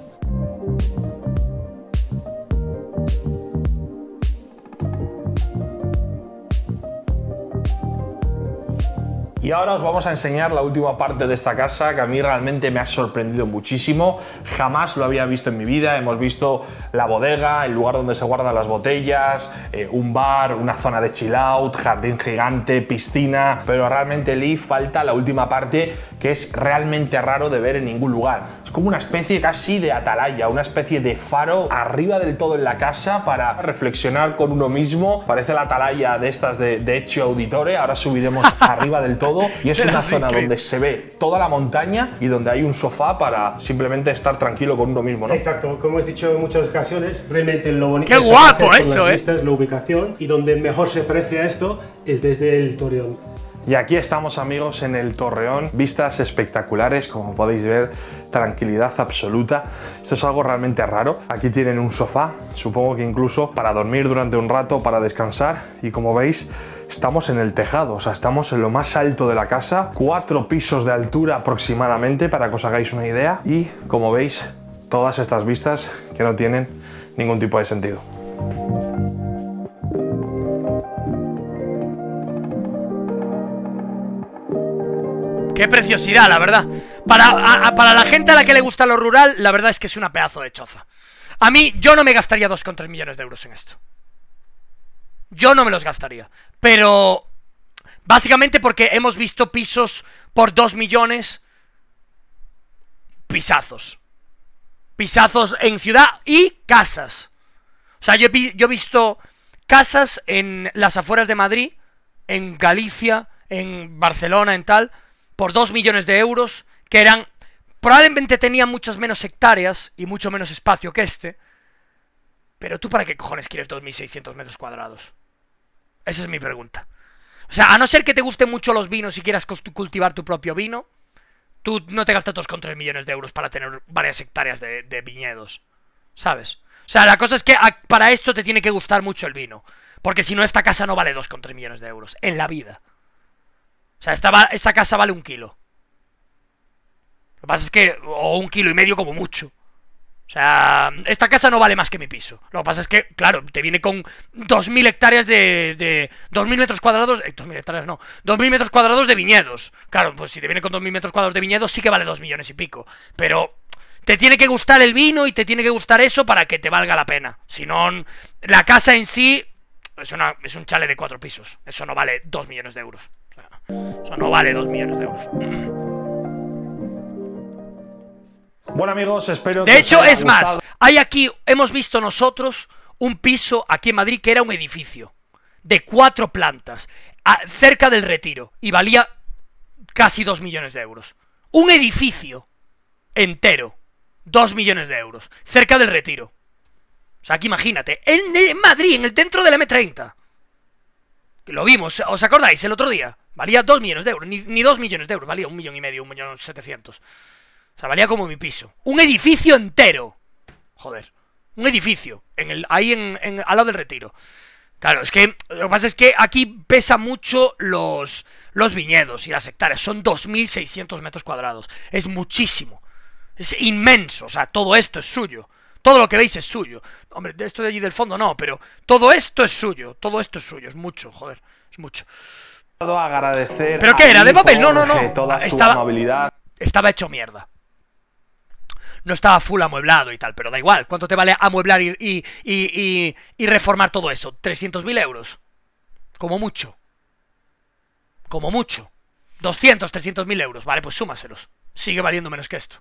Y ahora os vamos a enseñar la última parte de esta casa que a mí realmente me ha sorprendido muchísimo. Jamás lo había visto en mi vida. Hemos visto la bodega, el lugar donde se guardan las botellas, eh, un bar, una zona de chill out, jardín gigante, piscina. Pero realmente Lee falta la última parte que es realmente raro de ver en ningún lugar como una especie casi de atalaya, una especie de faro arriba del todo en la casa para reflexionar con uno mismo. Parece la atalaya de estas de, de hecho Auditore, ahora subiremos arriba del todo y es una zona donde se ve toda la montaña y donde hay un sofá para simplemente estar tranquilo con uno mismo, ¿no? Exacto, como he dicho en muchas ocasiones, realmente lo bonito ¡Qué guapo eso, eh! es la ubicación y donde mejor se aprecia esto es desde el Torreón. Y aquí estamos amigos en el Torreón, vistas espectaculares, como podéis ver, tranquilidad absoluta. Esto es algo realmente raro. Aquí tienen un sofá, supongo que incluso para dormir durante un rato, para descansar. Y como veis, estamos en el tejado, o sea, estamos en lo más alto de la casa, cuatro pisos de altura aproximadamente, para que os hagáis una idea. Y como veis, todas estas vistas que no tienen ningún tipo de sentido. Qué preciosidad, la verdad para, la gente a la que le gusta lo rural La verdad es que es una pedazo de choza A mí, yo no me gastaría 2,3 millones de euros en esto Yo no me los gastaría Pero... Básicamente porque hemos visto pisos por 2 millones Pisazos Pisazos en ciudad y casas O sea, yo he visto casas en las afueras de Madrid En Galicia, en Barcelona, en tal por 2 millones de euros, que eran... Probablemente tenían muchas menos hectáreas y mucho menos espacio que este. Pero tú para qué cojones quieres 2.600 metros cuadrados? Esa es mi pregunta. O sea, a no ser que te gusten mucho los vinos y quieras cultivar tu propio vino, tú no te gastas con tres millones de euros para tener varias hectáreas de, viñedos. ¿Sabes? O sea, la cosa es que para esto te tiene que gustar mucho el vino. Porque si no, esta casa no vale 2,3 millones de euros. En la vida. O sea, esta, casa vale un kilo. Lo que pasa es que... O un kilo y medio como mucho. O sea, esta casa no vale más que mi piso. Lo que pasa es que, claro, te viene con 2.000 hectáreas de, Dos 2.000 metros cuadrados... 2.000 eh, hectáreas no. 2.000 metros cuadrados de viñedos. Claro, pues si te viene con 2.000 metros cuadrados de viñedos sí que vale 2 millones y pico. Pero te tiene que gustar el vino y te tiene que gustar eso para que te valga la pena. Si no, la casa en sí es, un chale de cuatro pisos. Eso no vale 2 millones de euros. Eso no vale 2 millones de euros. Bueno amigos, espero de hecho, es más, hay aquí, hemos visto nosotros un piso aquí en Madrid que era un edificio de cuatro plantas, cerca del retiro, y valía casi 2 millones de euros. Un edificio entero, 2 millones de euros, cerca del retiro. O sea, aquí imagínate, en, Madrid, en el centro del M30. lo vimos, ¿os acordáis el otro día? Valía 2 millones de euros, ni, dos 2 millones de euros, valía un millón y medio, un millón setecientos. O sea, valía como mi piso. Un edificio entero. Joder. Un edificio. En el, ahí en, al lado del retiro. Claro, es que lo que pasa es que aquí pesa mucho los, los viñedos y las hectáreas. Son 2.600 metros cuadrados. Es muchísimo. Es inmenso. O sea, todo esto es suyo. Todo lo que veis es suyo. Hombre, esto de allí del fondo no, pero todo esto es suyo. Todo esto es suyo. Es mucho, joder. Es mucho agradecer ¿Pero qué era? ¿De papel? No, no, no. estaba, estaba hecho mierda. No estaba full amueblado y tal, pero da igual. ¿Cuánto te vale amueblar y, y, y, reformar todo eso? ¿300.000 euros? Como mucho. Como mucho. 200, 300.000 euros. Vale, pues súmaselos. Sigue valiendo menos que esto.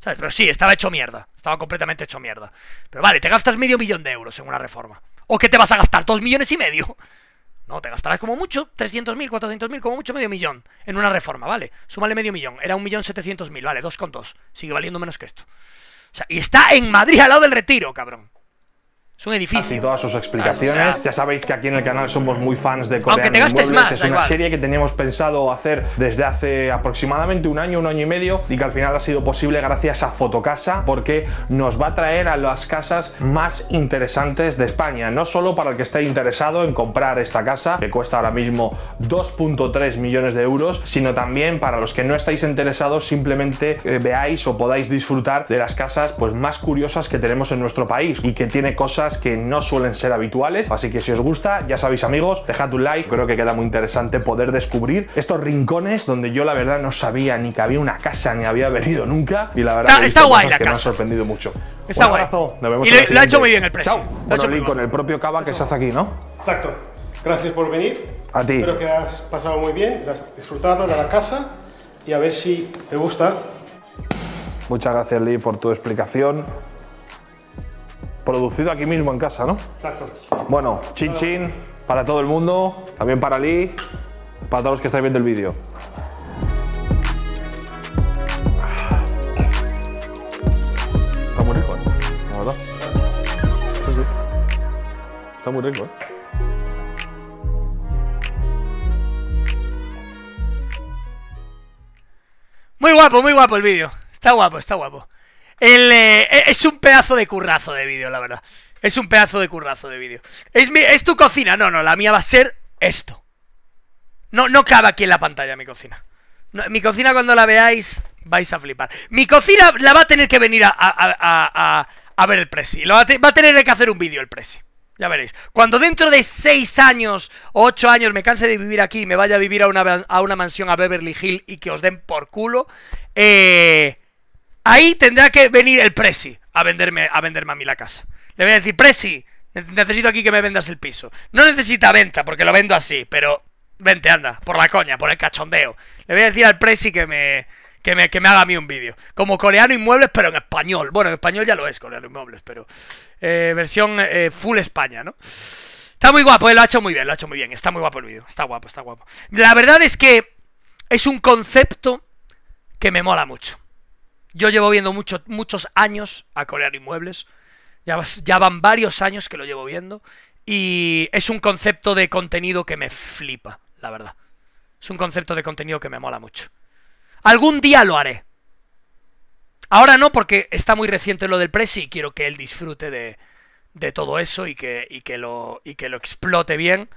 ¿Sabes? Pero sí, estaba hecho mierda. Estaba completamente hecho mierda. Pero vale, te gastas medio millón de euros en una reforma. ¿O qué te vas a gastar? ¿Dos millones y medio? No, te gastarás como mucho 300.000, 400.000, como mucho medio millón en una reforma, ¿vale? Súmale medio millón, era 1.700.000, vale, 2,2. Sigue valiendo menos que esto. O sea, y está en Madrid al lado del retiro, cabrón. Es un edificio. y todas sus explicaciones. ya sabéis que aquí en el canal somos muy fans de Corea Aunque es una serie que teníamos pensado hacer desde hace aproximadamente un año, un año y medio, y que al final ha sido posible gracias a Fotocasa, porque nos va a traer a las casas más interesantes de España. No solo para el que esté interesado en comprar esta casa, que cuesta ahora mismo 2.3 millones de euros, sino también para los que no estáis interesados, simplemente eh, veáis o podáis disfrutar de las casas pues, más curiosas que tenemos en nuestro país y que tiene cosas que no suelen ser habituales. Así que si os gusta, ya sabéis amigos, dejad un like, creo que queda muy interesante poder descubrir estos rincones donde yo la verdad no sabía ni que había una casa ni había venido nunca. Y la verdad está, que guay la ha sorprendido mucho. Está un abrazo, y lo, ha hecho muy bien el precio. bueno, con el propio cava que se hace aquí, ¿no? Exacto. Gracias por venir. A ti. Espero que has pasado muy bien, has disfrutado de la casa y a ver si te gusta. Muchas gracias, Lee, por tu explicación producido aquí mismo en casa, ¿no? Exacto. Bueno, chin chin para todo el mundo, también para Lee, para todos los que estáis viendo el vídeo. Está muy rico, ¿eh? La verdad. Sí, Está muy rico, ¿eh? Muy guapo, muy guapo el vídeo. Está guapo, está guapo. Eh, es un pedazo de currazo de vídeo, la verdad. Es un pedazo de currazo de vídeo. ¿Es, tu cocina? No, no, la mía va a ser esto. No, no cabe aquí en la pantalla mi cocina. mi cocina cuando la veáis vais a flipar. Mi cocina la va a tener que venir a, a, ver el Presi. Va, va a tener que hacer un vídeo el Presi. Ya veréis. Cuando dentro de 6 años o 8 años me canse de vivir aquí y me vaya a vivir a una, a una mansión a Beverly Hill y que os den por culo, eh, Ahí tendrá que venir el Presi a venderme, a venderme a mí la casa. Le voy a decir, Presi, necesito aquí que me vendas el piso. No necesita venta, porque lo vendo así, pero vente, anda, por la coña, por el cachondeo. Le voy a decir al Presi que me, que me, que me haga a mí un vídeo. Como coreano inmuebles, pero en español. Bueno, en español ya lo es, coreano inmuebles, pero eh, versión eh, full España, ¿no? Está muy guapo, él eh, lo ha hecho muy bien, lo ha hecho muy bien. Está muy guapo el vídeo, está guapo, está guapo. La verdad es que es un concepto que me mola mucho. Yo llevo viendo muchos años a corear Inmuebles. Ya, ya van varios años que lo llevo viendo. Y es un concepto de contenido que me flipa, la verdad. Es un concepto de contenido que me mola mucho. Algún día lo haré. Ahora no, porque está muy reciente lo del Presi y quiero que él disfrute de, todo eso y que, que, lo, y que lo explote bien.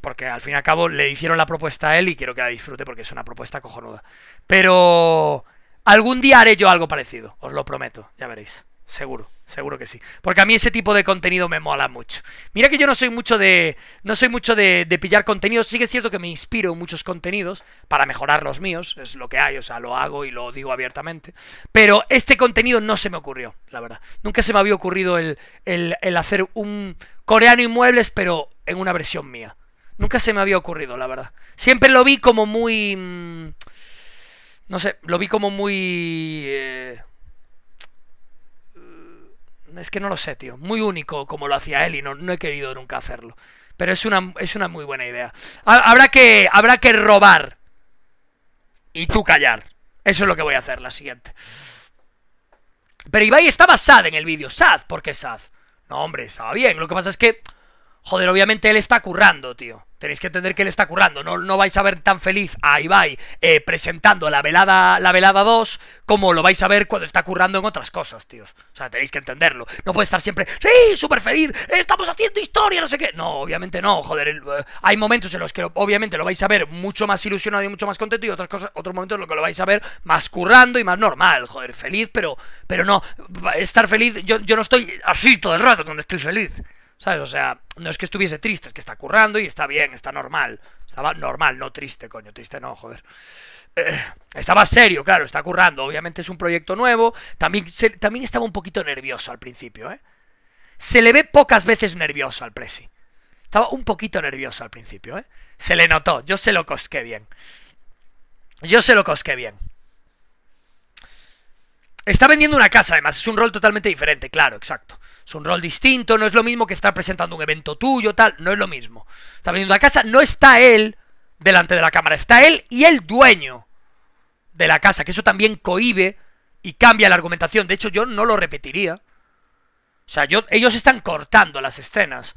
Porque al fin y al cabo le hicieron la propuesta a él y quiero que la disfrute porque es una propuesta cojonuda. Pero Algún día haré yo algo parecido, os lo prometo, ya veréis. Seguro, seguro que sí. Porque a mí ese tipo de contenido me mola mucho. Mira que yo no soy mucho de. No soy mucho de, pillar contenidos. Sí que es cierto que me inspiro en muchos contenidos para mejorar los míos. Es lo que hay, o sea, lo hago y lo digo abiertamente. Pero este contenido no se me ocurrió, la verdad. Nunca se me había ocurrido el, el, hacer un coreano inmuebles, pero en una versión mía. Nunca se me había ocurrido, la verdad. Siempre lo vi como muy. Mm, no sé, lo vi como muy... Eh, es que no lo sé, tío. Muy único como lo hacía él y no, no he querido nunca hacerlo. Pero es una, es una muy buena idea. Habrá que, habrá que robar. Y tú callar. Eso es lo que voy a hacer, la siguiente. Pero Ibai estaba sad en el vídeo. Sad, ¿por qué sad? No, hombre, estaba bien. Lo que pasa es que Joder, obviamente él está currando, tío. Tenéis que entender que él está currando. No, no vais a ver tan feliz a Ibai eh, presentando la velada, la velada 2 como lo vais a ver cuando está currando en otras cosas, tíos. O sea, tenéis que entenderlo. No puede estar siempre, sí, súper feliz, estamos haciendo historia, no sé qué. No, obviamente no, joder. Eh, hay momentos en los que obviamente lo vais a ver mucho más ilusionado y mucho más contento y cosas, otros momentos en los que lo vais a ver más currando y más normal, joder, feliz, pero, pero no. Estar feliz, yo, yo no estoy así todo el rato cuando estoy feliz. ¿Sabes? O sea, no es que estuviese triste, es que está currando y está bien, está normal. Estaba normal, no triste, coño, triste no, joder. Eh, estaba serio, claro, está currando. Obviamente es un proyecto nuevo. También, también estaba un poquito nervioso al principio, ¿eh? Se le ve pocas veces nervioso al Presi. Estaba un poquito nervioso al principio, ¿eh? Se le notó, yo se lo cosqué bien. Yo se lo cosqué bien. Está vendiendo una casa, además, es un rol totalmente diferente, claro, exacto. Es un rol distinto, no es lo mismo que estar presentando un evento tuyo, tal, no es lo mismo. Está viniendo a casa, no está él delante de la cámara, está él y el dueño de la casa, que eso también cohibe y cambia la argumentación. De hecho, yo no lo repetiría. O sea, ellos están cortando las escenas.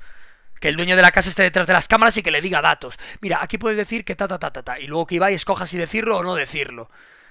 Que el dueño de la casa esté detrás de las cámaras y que le diga datos. Mira, aquí puedes decir que ta ta ta ta ta. Y luego que y escoja si decirlo o no decirlo.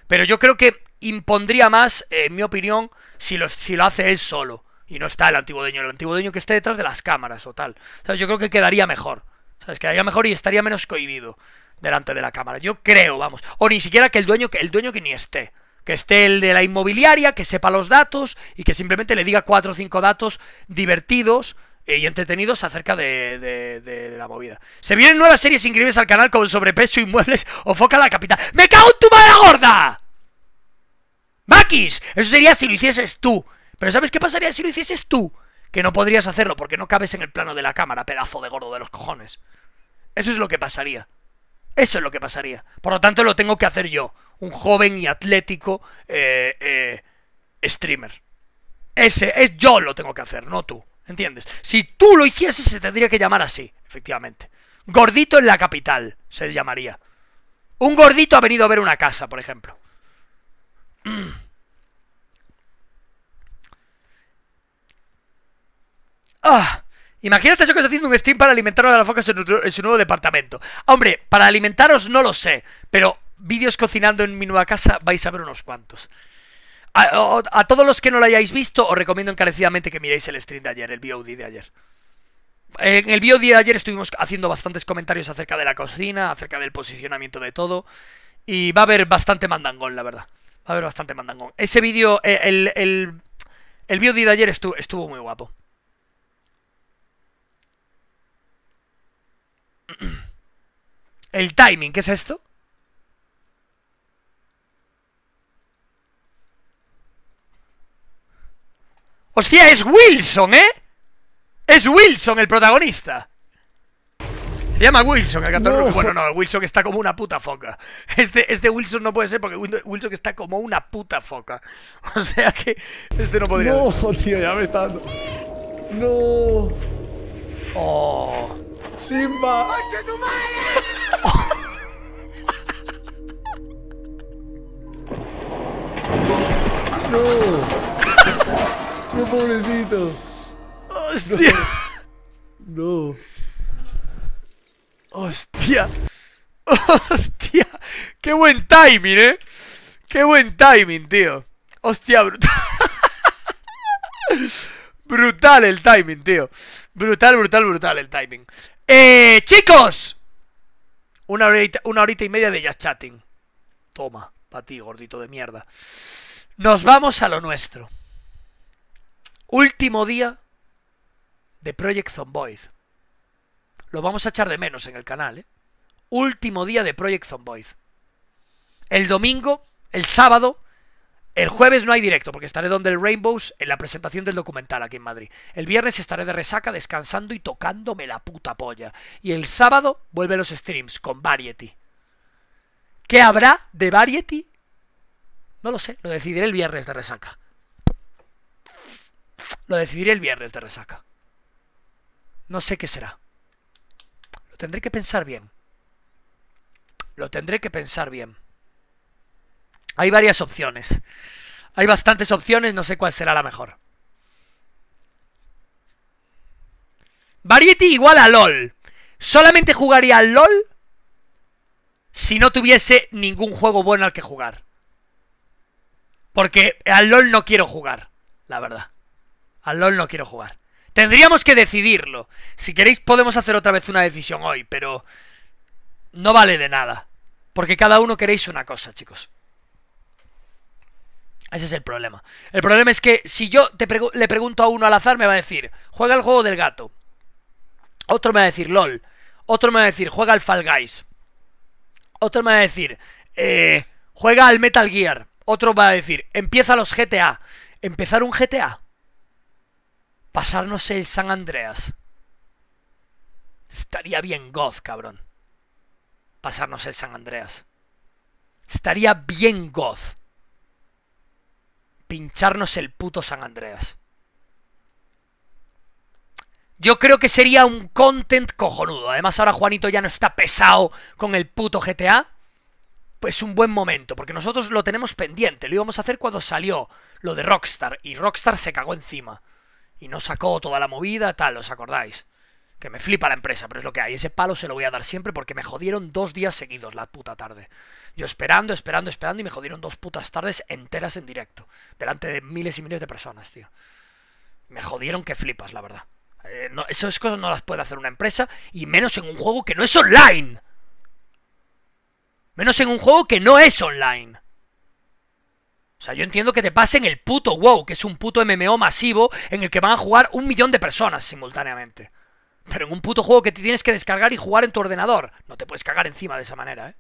Pero yo creo que impondría más, en mi opinión, si lo, si lo hace él solo. Y no está el antiguo dueño, el antiguo dueño que esté detrás de las cámaras o tal. sea, Yo creo que quedaría mejor. ¿Sabes? Quedaría mejor y estaría menos cohibido delante de la cámara. Yo creo, vamos. O ni siquiera que el dueño, que el dueño que ni esté. Que esté el de la inmobiliaria, que sepa los datos y que simplemente le diga cuatro o cinco datos divertidos y entretenidos acerca de, de, la movida. Se vienen nuevas series increíbles al canal con sobrepeso, inmuebles o foca la capital. ¡Me cago en tu madre gorda! ¡Maquis! Eso sería si lo hicieses tú. Pero ¿sabes qué pasaría si lo hicieses tú? Que no podrías hacerlo porque no cabes en el plano de la cámara, pedazo de gordo de los cojones. Eso es lo que pasaría. Eso es lo que pasaría. Por lo tanto, lo tengo que hacer yo, un joven y atlético eh, eh, streamer. Ese es yo lo tengo que hacer, no tú. ¿Entiendes? Si tú lo hicieses, se tendría que llamar así, efectivamente. Gordito en la capital, se llamaría. Un gordito ha venido a ver una casa, por ejemplo. Mm. ¡Ah! Imagínate eso que estoy haciendo un stream para alimentaros a la focas en su nuevo departamento. Hombre, para alimentaros no lo sé, pero vídeos cocinando en mi nueva casa vais a ver unos cuantos. A, todos los que no lo hayáis visto, os recomiendo encarecidamente que miréis el stream de ayer, el VOD de ayer. En el VOD de ayer estuvimos haciendo bastantes comentarios acerca de la cocina, acerca del posicionamiento de todo. Y va a haber bastante mandangón, la verdad. Va a haber bastante mandangón. Ese vídeo, eh, el, el, VOD de ayer estuvo muy guapo. El timing, ¿qué es esto? Hostia, es Wilson, ¿eh? Es Wilson el protagonista. Se llama Wilson el gato Bueno, no, Wilson está como una puta foca. Este, este Wilson no puede ser porque Wilson está como una puta foca. O sea que este no podría... No, tío, ya me está dando... No. Oh. Simba. no. No, pobrecito. Hostia. No. Hostia. Hostia. Qué buen timing, eh. Qué buen timing, tío. Hostia, brutal. Brutal el timing, tío. Brutal, brutal, brutal el timing. Eh, chicos. Una horita, una horita y media de ya chatting. Toma, para ti, gordito de mierda. Nos vamos a lo nuestro. Último día de Project Zomboid. Lo vamos a echar de menos en el canal, ¿eh? Último día de Project Zomboid. El domingo, el sábado, el jueves no hay directo porque estaré donde el Rainbows en la presentación del documental aquí en Madrid. El viernes estaré de resaca descansando y tocándome la puta polla. Y el sábado vuelve los streams con Variety. ¿Qué habrá de Variety? No lo sé, lo decidiré el viernes de resaca. Lo decidiré el viernes de resaca. No sé qué será. Lo tendré que pensar bien. Lo tendré que pensar bien. Hay varias opciones. Hay bastantes opciones, no sé cuál será la mejor. Variety igual a LOL. Solamente jugaría al LOL si no tuviese ningún juego bueno al que jugar. Porque al LOL no quiero jugar, la verdad. Al LOL no quiero jugar. Tendríamos que decidirlo. Si queréis podemos hacer otra vez una decisión hoy, pero no vale de nada. Porque cada uno queréis una cosa, chicos. Ese es el problema. El problema es que si yo le pregunto a uno al azar, me va a decir, juega el juego del gato. Otro me va a decir, LOL. Otro me va a decir, juega al Fall Guys. Otro me va a decir, eh, juega al Metal Gear. Otro va a decir, empieza los GTA. Empezar un GTA. Pasarnos el San Andreas. Estaría bien goth, cabrón. Pasarnos el San Andreas. Estaría bien goth pincharnos el puto San Andreas. Yo creo que sería un content cojonudo. Además, ahora Juanito ya no está pesado con el puto GTA. Pues un buen momento, porque nosotros lo tenemos pendiente. Lo íbamos a hacer cuando salió lo de Rockstar. Y Rockstar se cagó encima. Y no sacó toda la movida, tal, ¿os acordáis? Que me flipa la empresa, pero es lo que hay. Ese palo se lo voy a dar siempre porque me jodieron dos días seguidos la puta tarde. Yo esperando, esperando, esperando y me jodieron dos putas tardes enteras en directo, delante de miles y miles de personas, tío. Me jodieron que flipas, la verdad. Eh, esas cosas no las puede hacer una empresa y menos en un juego que no es online. Menos en un juego que no es online. O sea, yo entiendo que te pasen el puto WoW, que es un puto MMO masivo en el que van a jugar un millón de personas simultáneamente. Pero en un puto juego que te tienes que descargar y jugar en tu ordenador. No te puedes cagar encima de esa manera, ¿eh?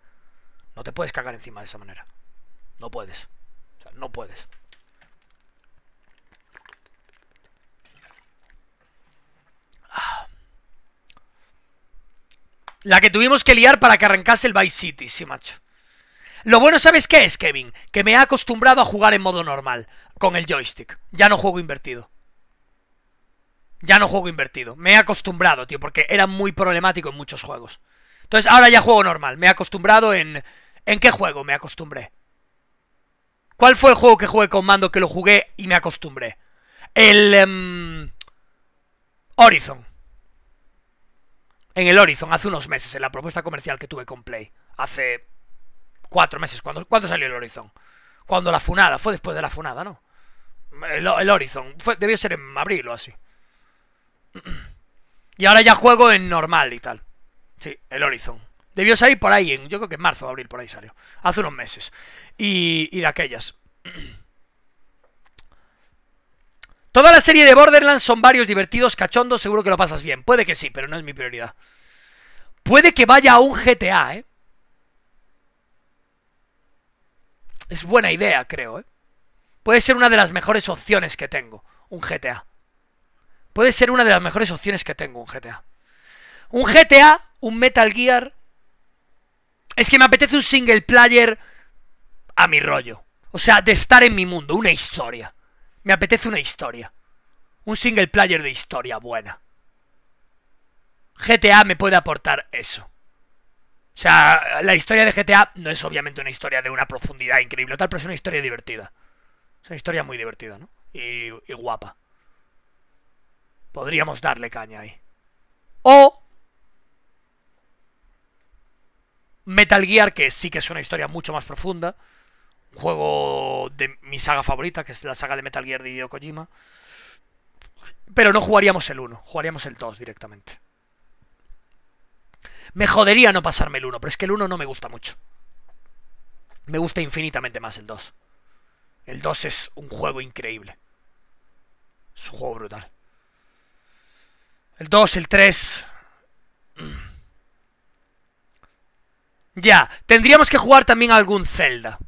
No te puedes cagar encima de esa manera. No puedes. O sea, no puedes. Ah. La que tuvimos que liar para que arrancase el Vice City, sí, macho. Lo bueno, ¿sabes qué es, Kevin? Que me he acostumbrado a jugar en modo normal, con el joystick. Ya no juego invertido. Ya no juego invertido. Me he acostumbrado, tío, porque era muy problemático en muchos juegos. Entonces ahora ya juego normal. Me he acostumbrado en, ¿En qué juego me acostumbré? ¿Cuál fue el juego que jugué con mando que lo jugué y me acostumbré? El... Em, Horizon. En el Horizon, hace unos meses, en la propuesta comercial que tuve con Play. Hace cuatro meses. ¿Cuándo, salió el Horizon? Cuando la funada. Fue después de la funada, ¿no? El, Horizon. debió ser en abril o así. Y ahora ya juego en normal y tal. Sí, el Horizon. Debió salir por ahí, yo creo que en marzo o abril, por ahí salió. Hace unos meses. Y, y de aquellas. Toda la serie de Borderlands son varios divertidos, cachondos, seguro que lo pasas bien. Puede que sí, pero no es mi prioridad. Puede que vaya a un GTA, ¿eh? Es buena idea, creo, ¿eh? Puede ser una de las mejores opciones que tengo, un GTA. Puede ser una de las mejores opciones que tengo, un GTA. Un GTA, un Metal Gear, es que me apetece un single player a mi rollo. O sea, de estar en mi mundo, una historia. Me apetece una historia. Un single player de historia buena. GTA me puede aportar eso. O sea, la historia de GTA no es obviamente una historia de una profundidad increíble, tal, pero es una historia divertida. Es una historia muy divertida, ¿no? Y, y guapa. Podríamos darle caña ahí. O Metal Gear, que sí que es una historia mucho más profunda. Un juego de mi saga favorita, que es la saga de Metal Gear de Hideo Kojima. Pero no jugaríamos el 1, jugaríamos el 2 directamente. Me jodería no pasarme el 1, pero es que el 1 no me gusta mucho. Me gusta infinitamente más el 2. El 2 es un juego increíble. Es un juego brutal. El 2, el 3... Ya, tendríamos que jugar también algún Zelda.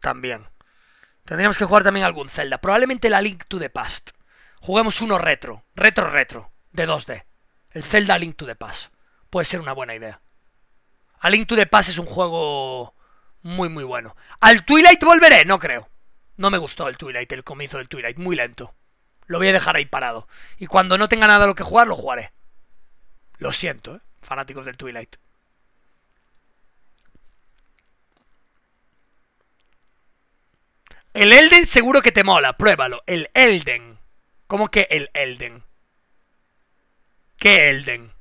También. Tendríamos que jugar también algún Zelda. Probablemente la Link to the Past. Juguemos uno retro. Retro, retro. De 2D. El Zelda Link to the Past. Puede ser una buena idea. A Link to the Past es un juego muy, muy bueno. ¿Al Twilight volveré? No creo. No me gustó el Twilight, el comienzo del Twilight. Muy lento. Lo voy a dejar ahí parado. Y cuando no tenga nada a lo que jugar, lo jugaré. Lo siento, ¿eh? fanáticos del Twilight. El Elden seguro que te mola, pruébalo. El Elden. ¿Cómo que el Elden? ¿Qué Elden?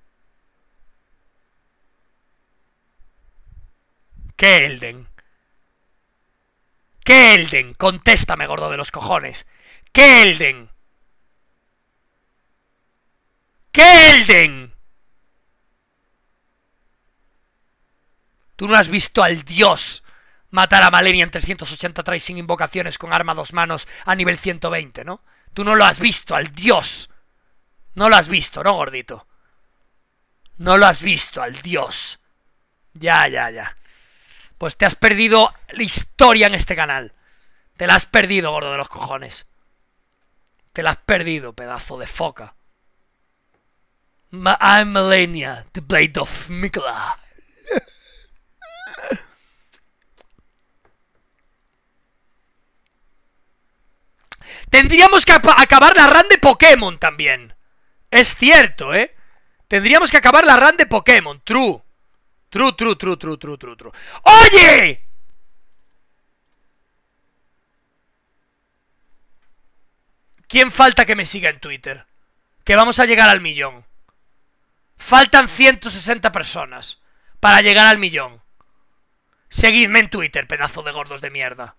¿Qué Elden? ¿Qué Elden? Contéstame, gordo de los cojones. ¿Qué Elden? ¿Qué Elden? Tú no has visto al dios matar a Malenia en 380 sin invocaciones con arma dos manos a nivel 120, ¿no? Tú no lo has visto, al dios. No lo has visto, ¿no, gordito? No lo has visto, al dios. Ya, ya, ya. Pues te has perdido la historia en este canal. Te la has perdido, gordo de los cojones. Te la has perdido, pedazo de foca. I'm Malenia, the blade of Mikla. Tendríamos que acabar la ran de Pokémon también. Es cierto, ¿eh? Tendríamos que acabar la ran de Pokémon. True. True, true, true, true, true, true, true. ¡Oye! ¿Quién falta que me siga en Twitter? Que vamos a llegar al millón. Faltan 160 personas para llegar al millón. Seguidme en Twitter, pedazo de gordos de mierda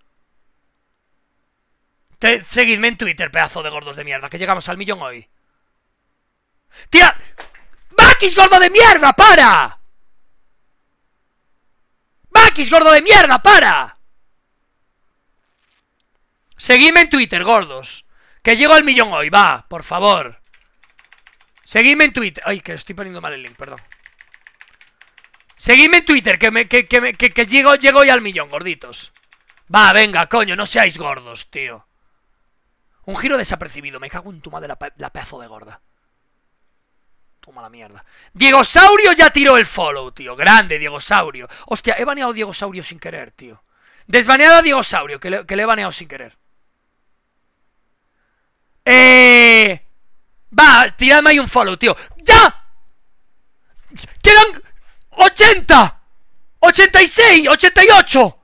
seguidme en Twitter, pedazo de gordos de mierda, que llegamos al millón hoy. ¡Tía! ¡Bakis, gordo de mierda, para! ¡Bakis, gordo de mierda, para! Seguidme en Twitter, gordos. Que llego al millón hoy, va, por favor. Seguidme en Twitter. Ay, que estoy poniendo mal el link, perdón. Seguidme en Twitter, que, me, que, que, me, que, llego, llego hoy al millón, gorditos. Va, venga, coño, no seáis gordos, tío. Un giro desapercibido. Me cago en tu madre la, pe de gorda. Toma la mierda. Diego Saurio ya tiró el follow, tío. Grande, Diego Saurio. Hostia, he baneado a Diego Saurio sin querer, tío. Desbaneado a Diego Saurio, que le, que le he baneado sin querer. Eh... Va, tiradme ahí un follow, tío. ¡Ya! ¡Quedan 80! ¡86! ¡88!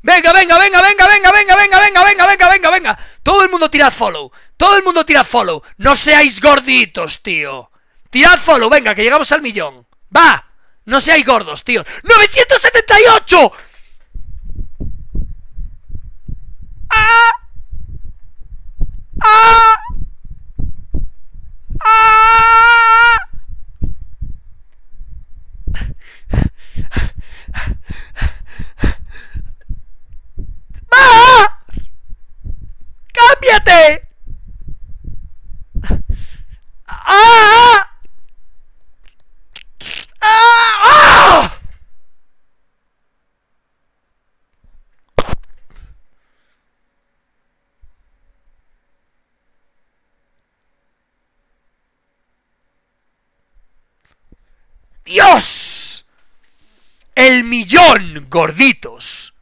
Venga, venga, venga, venga, venga, venga, venga, venga, venga, venga, venga, venga. Todo el mundo tirad follow. Todo el mundo tirad follow. No seáis gorditos, tío. Tirad follow, venga, que llegamos al millón. Va. No seáis gordos, tío. ¡978! ¡Ah! ¡Ah! ¡Ah! ¡Ah! ¡Cámbiate! ¡Ah! ¡Ah! ¡Ah! ¡Dios! El millón, gorditos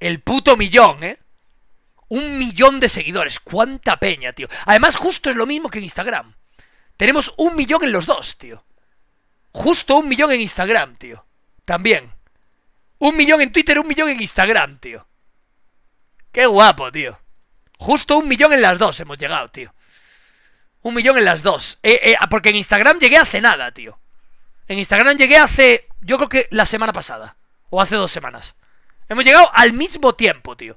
el puto millón, ¿eh? Un millón de seguidores. ¡Cuánta peña, tío! Además, justo es lo mismo que en Instagram. Tenemos un millón en los dos, tío. Justo un millón en Instagram, tío. También. Un millón en Twitter, un millón en Instagram, tío. Qué guapo, tío. Justo un millón en las dos hemos llegado, tío. Un millón en las dos. Eh, eh, ah, porque en Instagram llegué hace nada, tío. En Instagram llegué hace, yo creo que la semana pasada. O hace dos semanas. Hemos llegado al mismo tiempo, tío.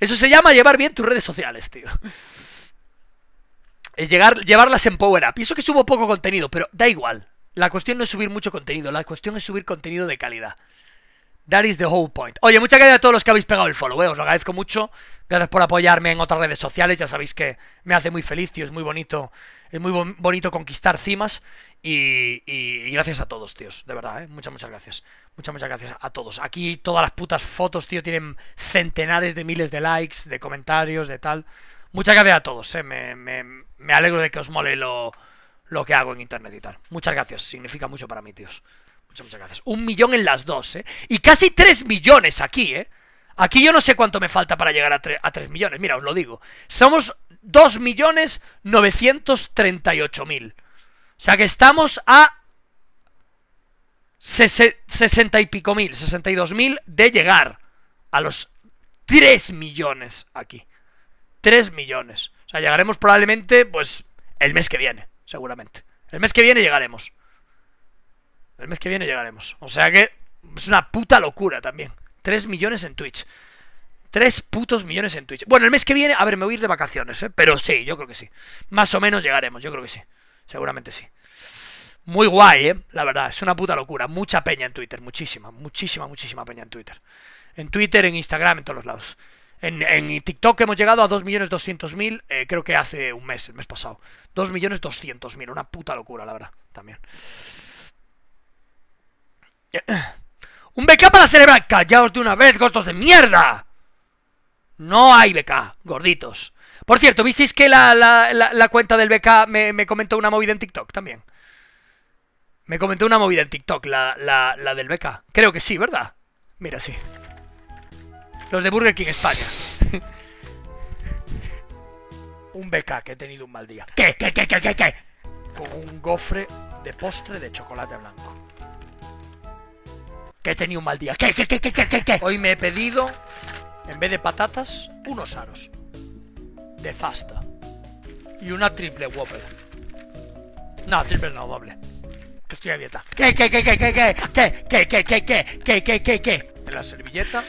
Eso se llama llevar bien tus redes sociales, tío. Es llegar, llevarlas en Power Up. Y eso que subo poco contenido, pero da igual. La cuestión no es subir mucho contenido, la cuestión es subir contenido de calidad. That is the whole point. Oye, muchas gracias a todos los que habéis pegado el follow, eh. os lo agradezco mucho. Gracias por apoyarme en otras redes sociales, ya sabéis que me hace muy feliz, tío, es muy bonito, es muy bonito conquistar cimas y, gracias a todos, tíos, de verdad, ¿eh? Muchas, muchas gracias. Muchas, muchas gracias a todos. Aquí todas las putas fotos, tío, tienen centenares de miles de likes, de comentarios, de tal. Muchas gracias a todos, ¿eh? Me, me, alegro de que os mole lo, que hago en internet y tal. Muchas gracias, significa mucho para mí, tíos. Muchas, muchas gracias. Un millón en las dos, ¿eh? Y casi tres millones aquí, ¿eh? Aquí yo no sé cuánto me falta para llegar a, a 3 millones. Mira, os lo digo. Somos millones treinta y ocho mil o sea que estamos a 60 y pico mil, 62 mil de llegar a los 3 millones aquí. 3 millones. O sea, llegaremos probablemente, pues, el mes que viene, seguramente. El mes que viene llegaremos. El mes que viene llegaremos. O sea que es una puta locura también. 3 millones en Twitch. 3 putos millones en Twitch. Bueno, el mes que viene, a ver, me voy a ir de vacaciones, ¿eh? Pero sí, yo creo que sí. Más o menos llegaremos, yo creo que sí. Seguramente sí. Muy guay, ¿eh? La verdad, es una puta locura. Mucha peña en Twitter, muchísima, muchísima, muchísima peña en Twitter. En Twitter, en Instagram, en todos los lados. En, en TikTok hemos llegado a 2.200.000, eh, creo que hace un mes, el mes pasado. 2.200.000, una puta locura, la verdad, también. Un BK para celebrar. Callaos de una vez, gordos de mierda. No hay BK, gorditos. Por cierto, ¿visteis que la, cuenta del BK me, comentó una movida en TikTok también? Me comentó una movida en TikTok, la, del BK. Creo que sí, ¿verdad? Mira, sí. Los de Burger King España. un BK, que he tenido un mal día. ¿Qué? ¿Qué? ¿Qué? ¿Qué? ¿Qué? qué? Con un gofre de postre de chocolate blanco. Que he tenido un mal día. ¿Qué? ¿Qué? ¿Qué? ¿Qué? ¿Qué? qué? Hoy me he pedido, en vez de patatas, unos aros de fasta. Y una triple Whopper. No, triple no, doble. Que estoy a dieta. ¿Qué, qué, qué, qué, qué, qué, qué, qué, qué, qué, qué, qué, qué, qué? De la servilleta.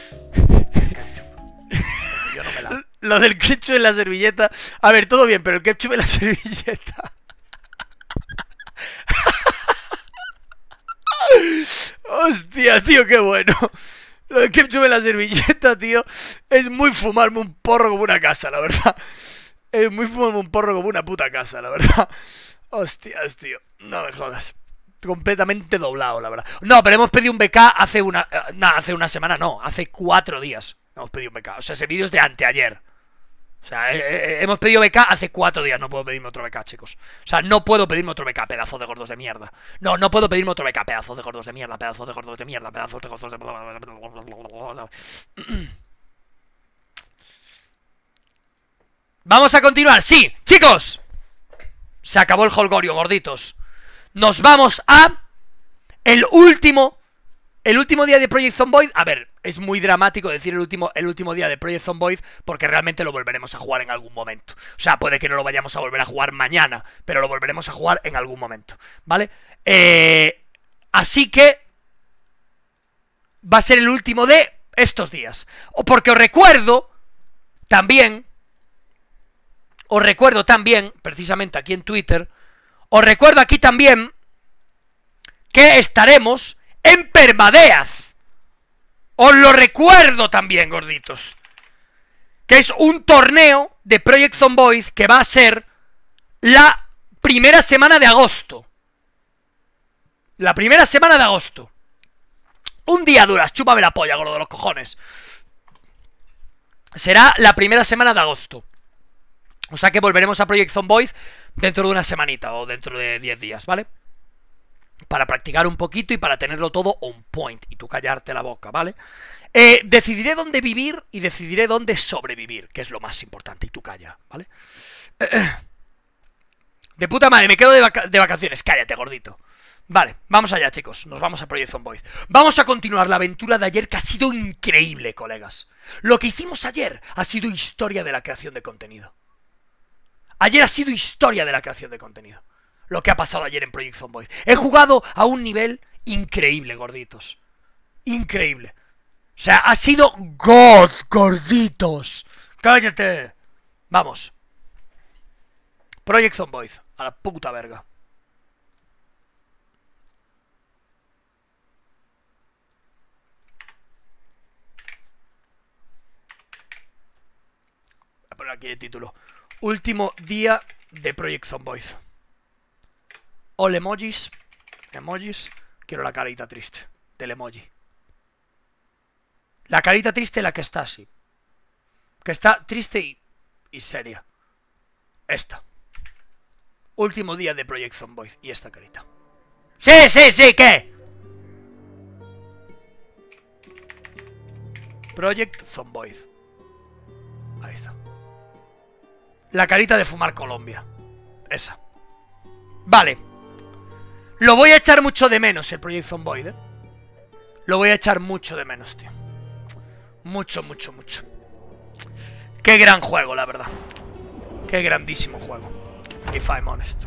Yo no me la... Lo del ketchup en la servilleta. A ver, todo bien, pero el ketchup en la servilleta. Hostia, tío, qué bueno. Lo de que sube la servilleta, tío, es muy fumarme un porro como una casa, la verdad. Es muy fumarme un porro como una puta casa, la verdad. Hostias, tío, no me jodas. Completamente doblado, la verdad. No, pero hemos pedido un BK hace una... Eh, hace una semana no, hace cuatro días hemos pedido un BK. O sea, ese vídeo es de anteayer. O sea, eh, eh, eh, hemos pedido BK hace cuatro días. No puedo pedirme otro BK chicos. O sea, no puedo pedirme otro BK pedazo de gordos de mierda. No, no puedo pedirme otro BK pedazo de gordos de mierda, pedazo de gordos de mierda, pedazo de gordos de. mierda, Vamos a continuar. Sí, chicos. Se acabó el holgorio, gorditos. Nos vamos a el último el último día de Project Zomboid, a ver, es muy dramático decir el último, el último día de Project Zomboid porque realmente lo volveremos a jugar en algún momento. O sea, puede que no lo vayamos a volver a jugar mañana, pero lo volveremos a jugar en algún momento, ¿vale? Eh, así que va a ser el último de estos días. O porque os recuerdo también, os recuerdo también, precisamente aquí en Twitter, os recuerdo aquí también que estaremos en Permadeas. Os lo recuerdo también, gorditos. Que es un torneo de Project Boys que va a ser la primera semana de agosto. La primera semana de agosto. Un día duras, chúpame la polla, gordo de los cojones. Será la primera semana de agosto. O sea que volveremos a Project Boys dentro de una semanita o dentro de 10 días, ¿vale? para practicar un poquito y para tenerlo todo on point y tú callarte la boca, ¿vale? Eh, decidiré dónde vivir y decidiré dónde sobrevivir, que es lo más importante, y tú calla, ¿vale? de puta madre, me quedo de, vacaciones, cállate, gordito. Vale, vamos allá, chicos, nos vamos a Project Zomboid. Vamos a continuar la aventura de ayer, que ha sido increíble, colegas. Lo que hicimos ayer ha sido historia de la creación de contenido. Ayer ha sido historia de la creación de contenido lo que ha pasado ayer en Project Zomboid. He jugado a un nivel increíble, gorditos. Increíble. O sea, ha sido God, gorditos. Cállate. Vamos. Project Zomboid. A la puta verga. Voy a poner aquí el título. Último día de Project Zomboid. All emojis. Emojis. Quiero la carita triste del emoji. La carita triste la que está así. Que está triste y, y seria. Esta. Último día de Project Zomboid. Y esta carita. ¡Sí, sí, sí! ¿Qué? Project Zomboid. Ahí está. La carita de fumar Colombia. Esa. Vale. Lo voy a echar mucho de menos el Project Zomboid, ¿eh? Lo voy a echar mucho de menos, tío. Mucho, mucho, mucho. Qué gran juego, la verdad. Qué grandísimo juego. If I'm honest.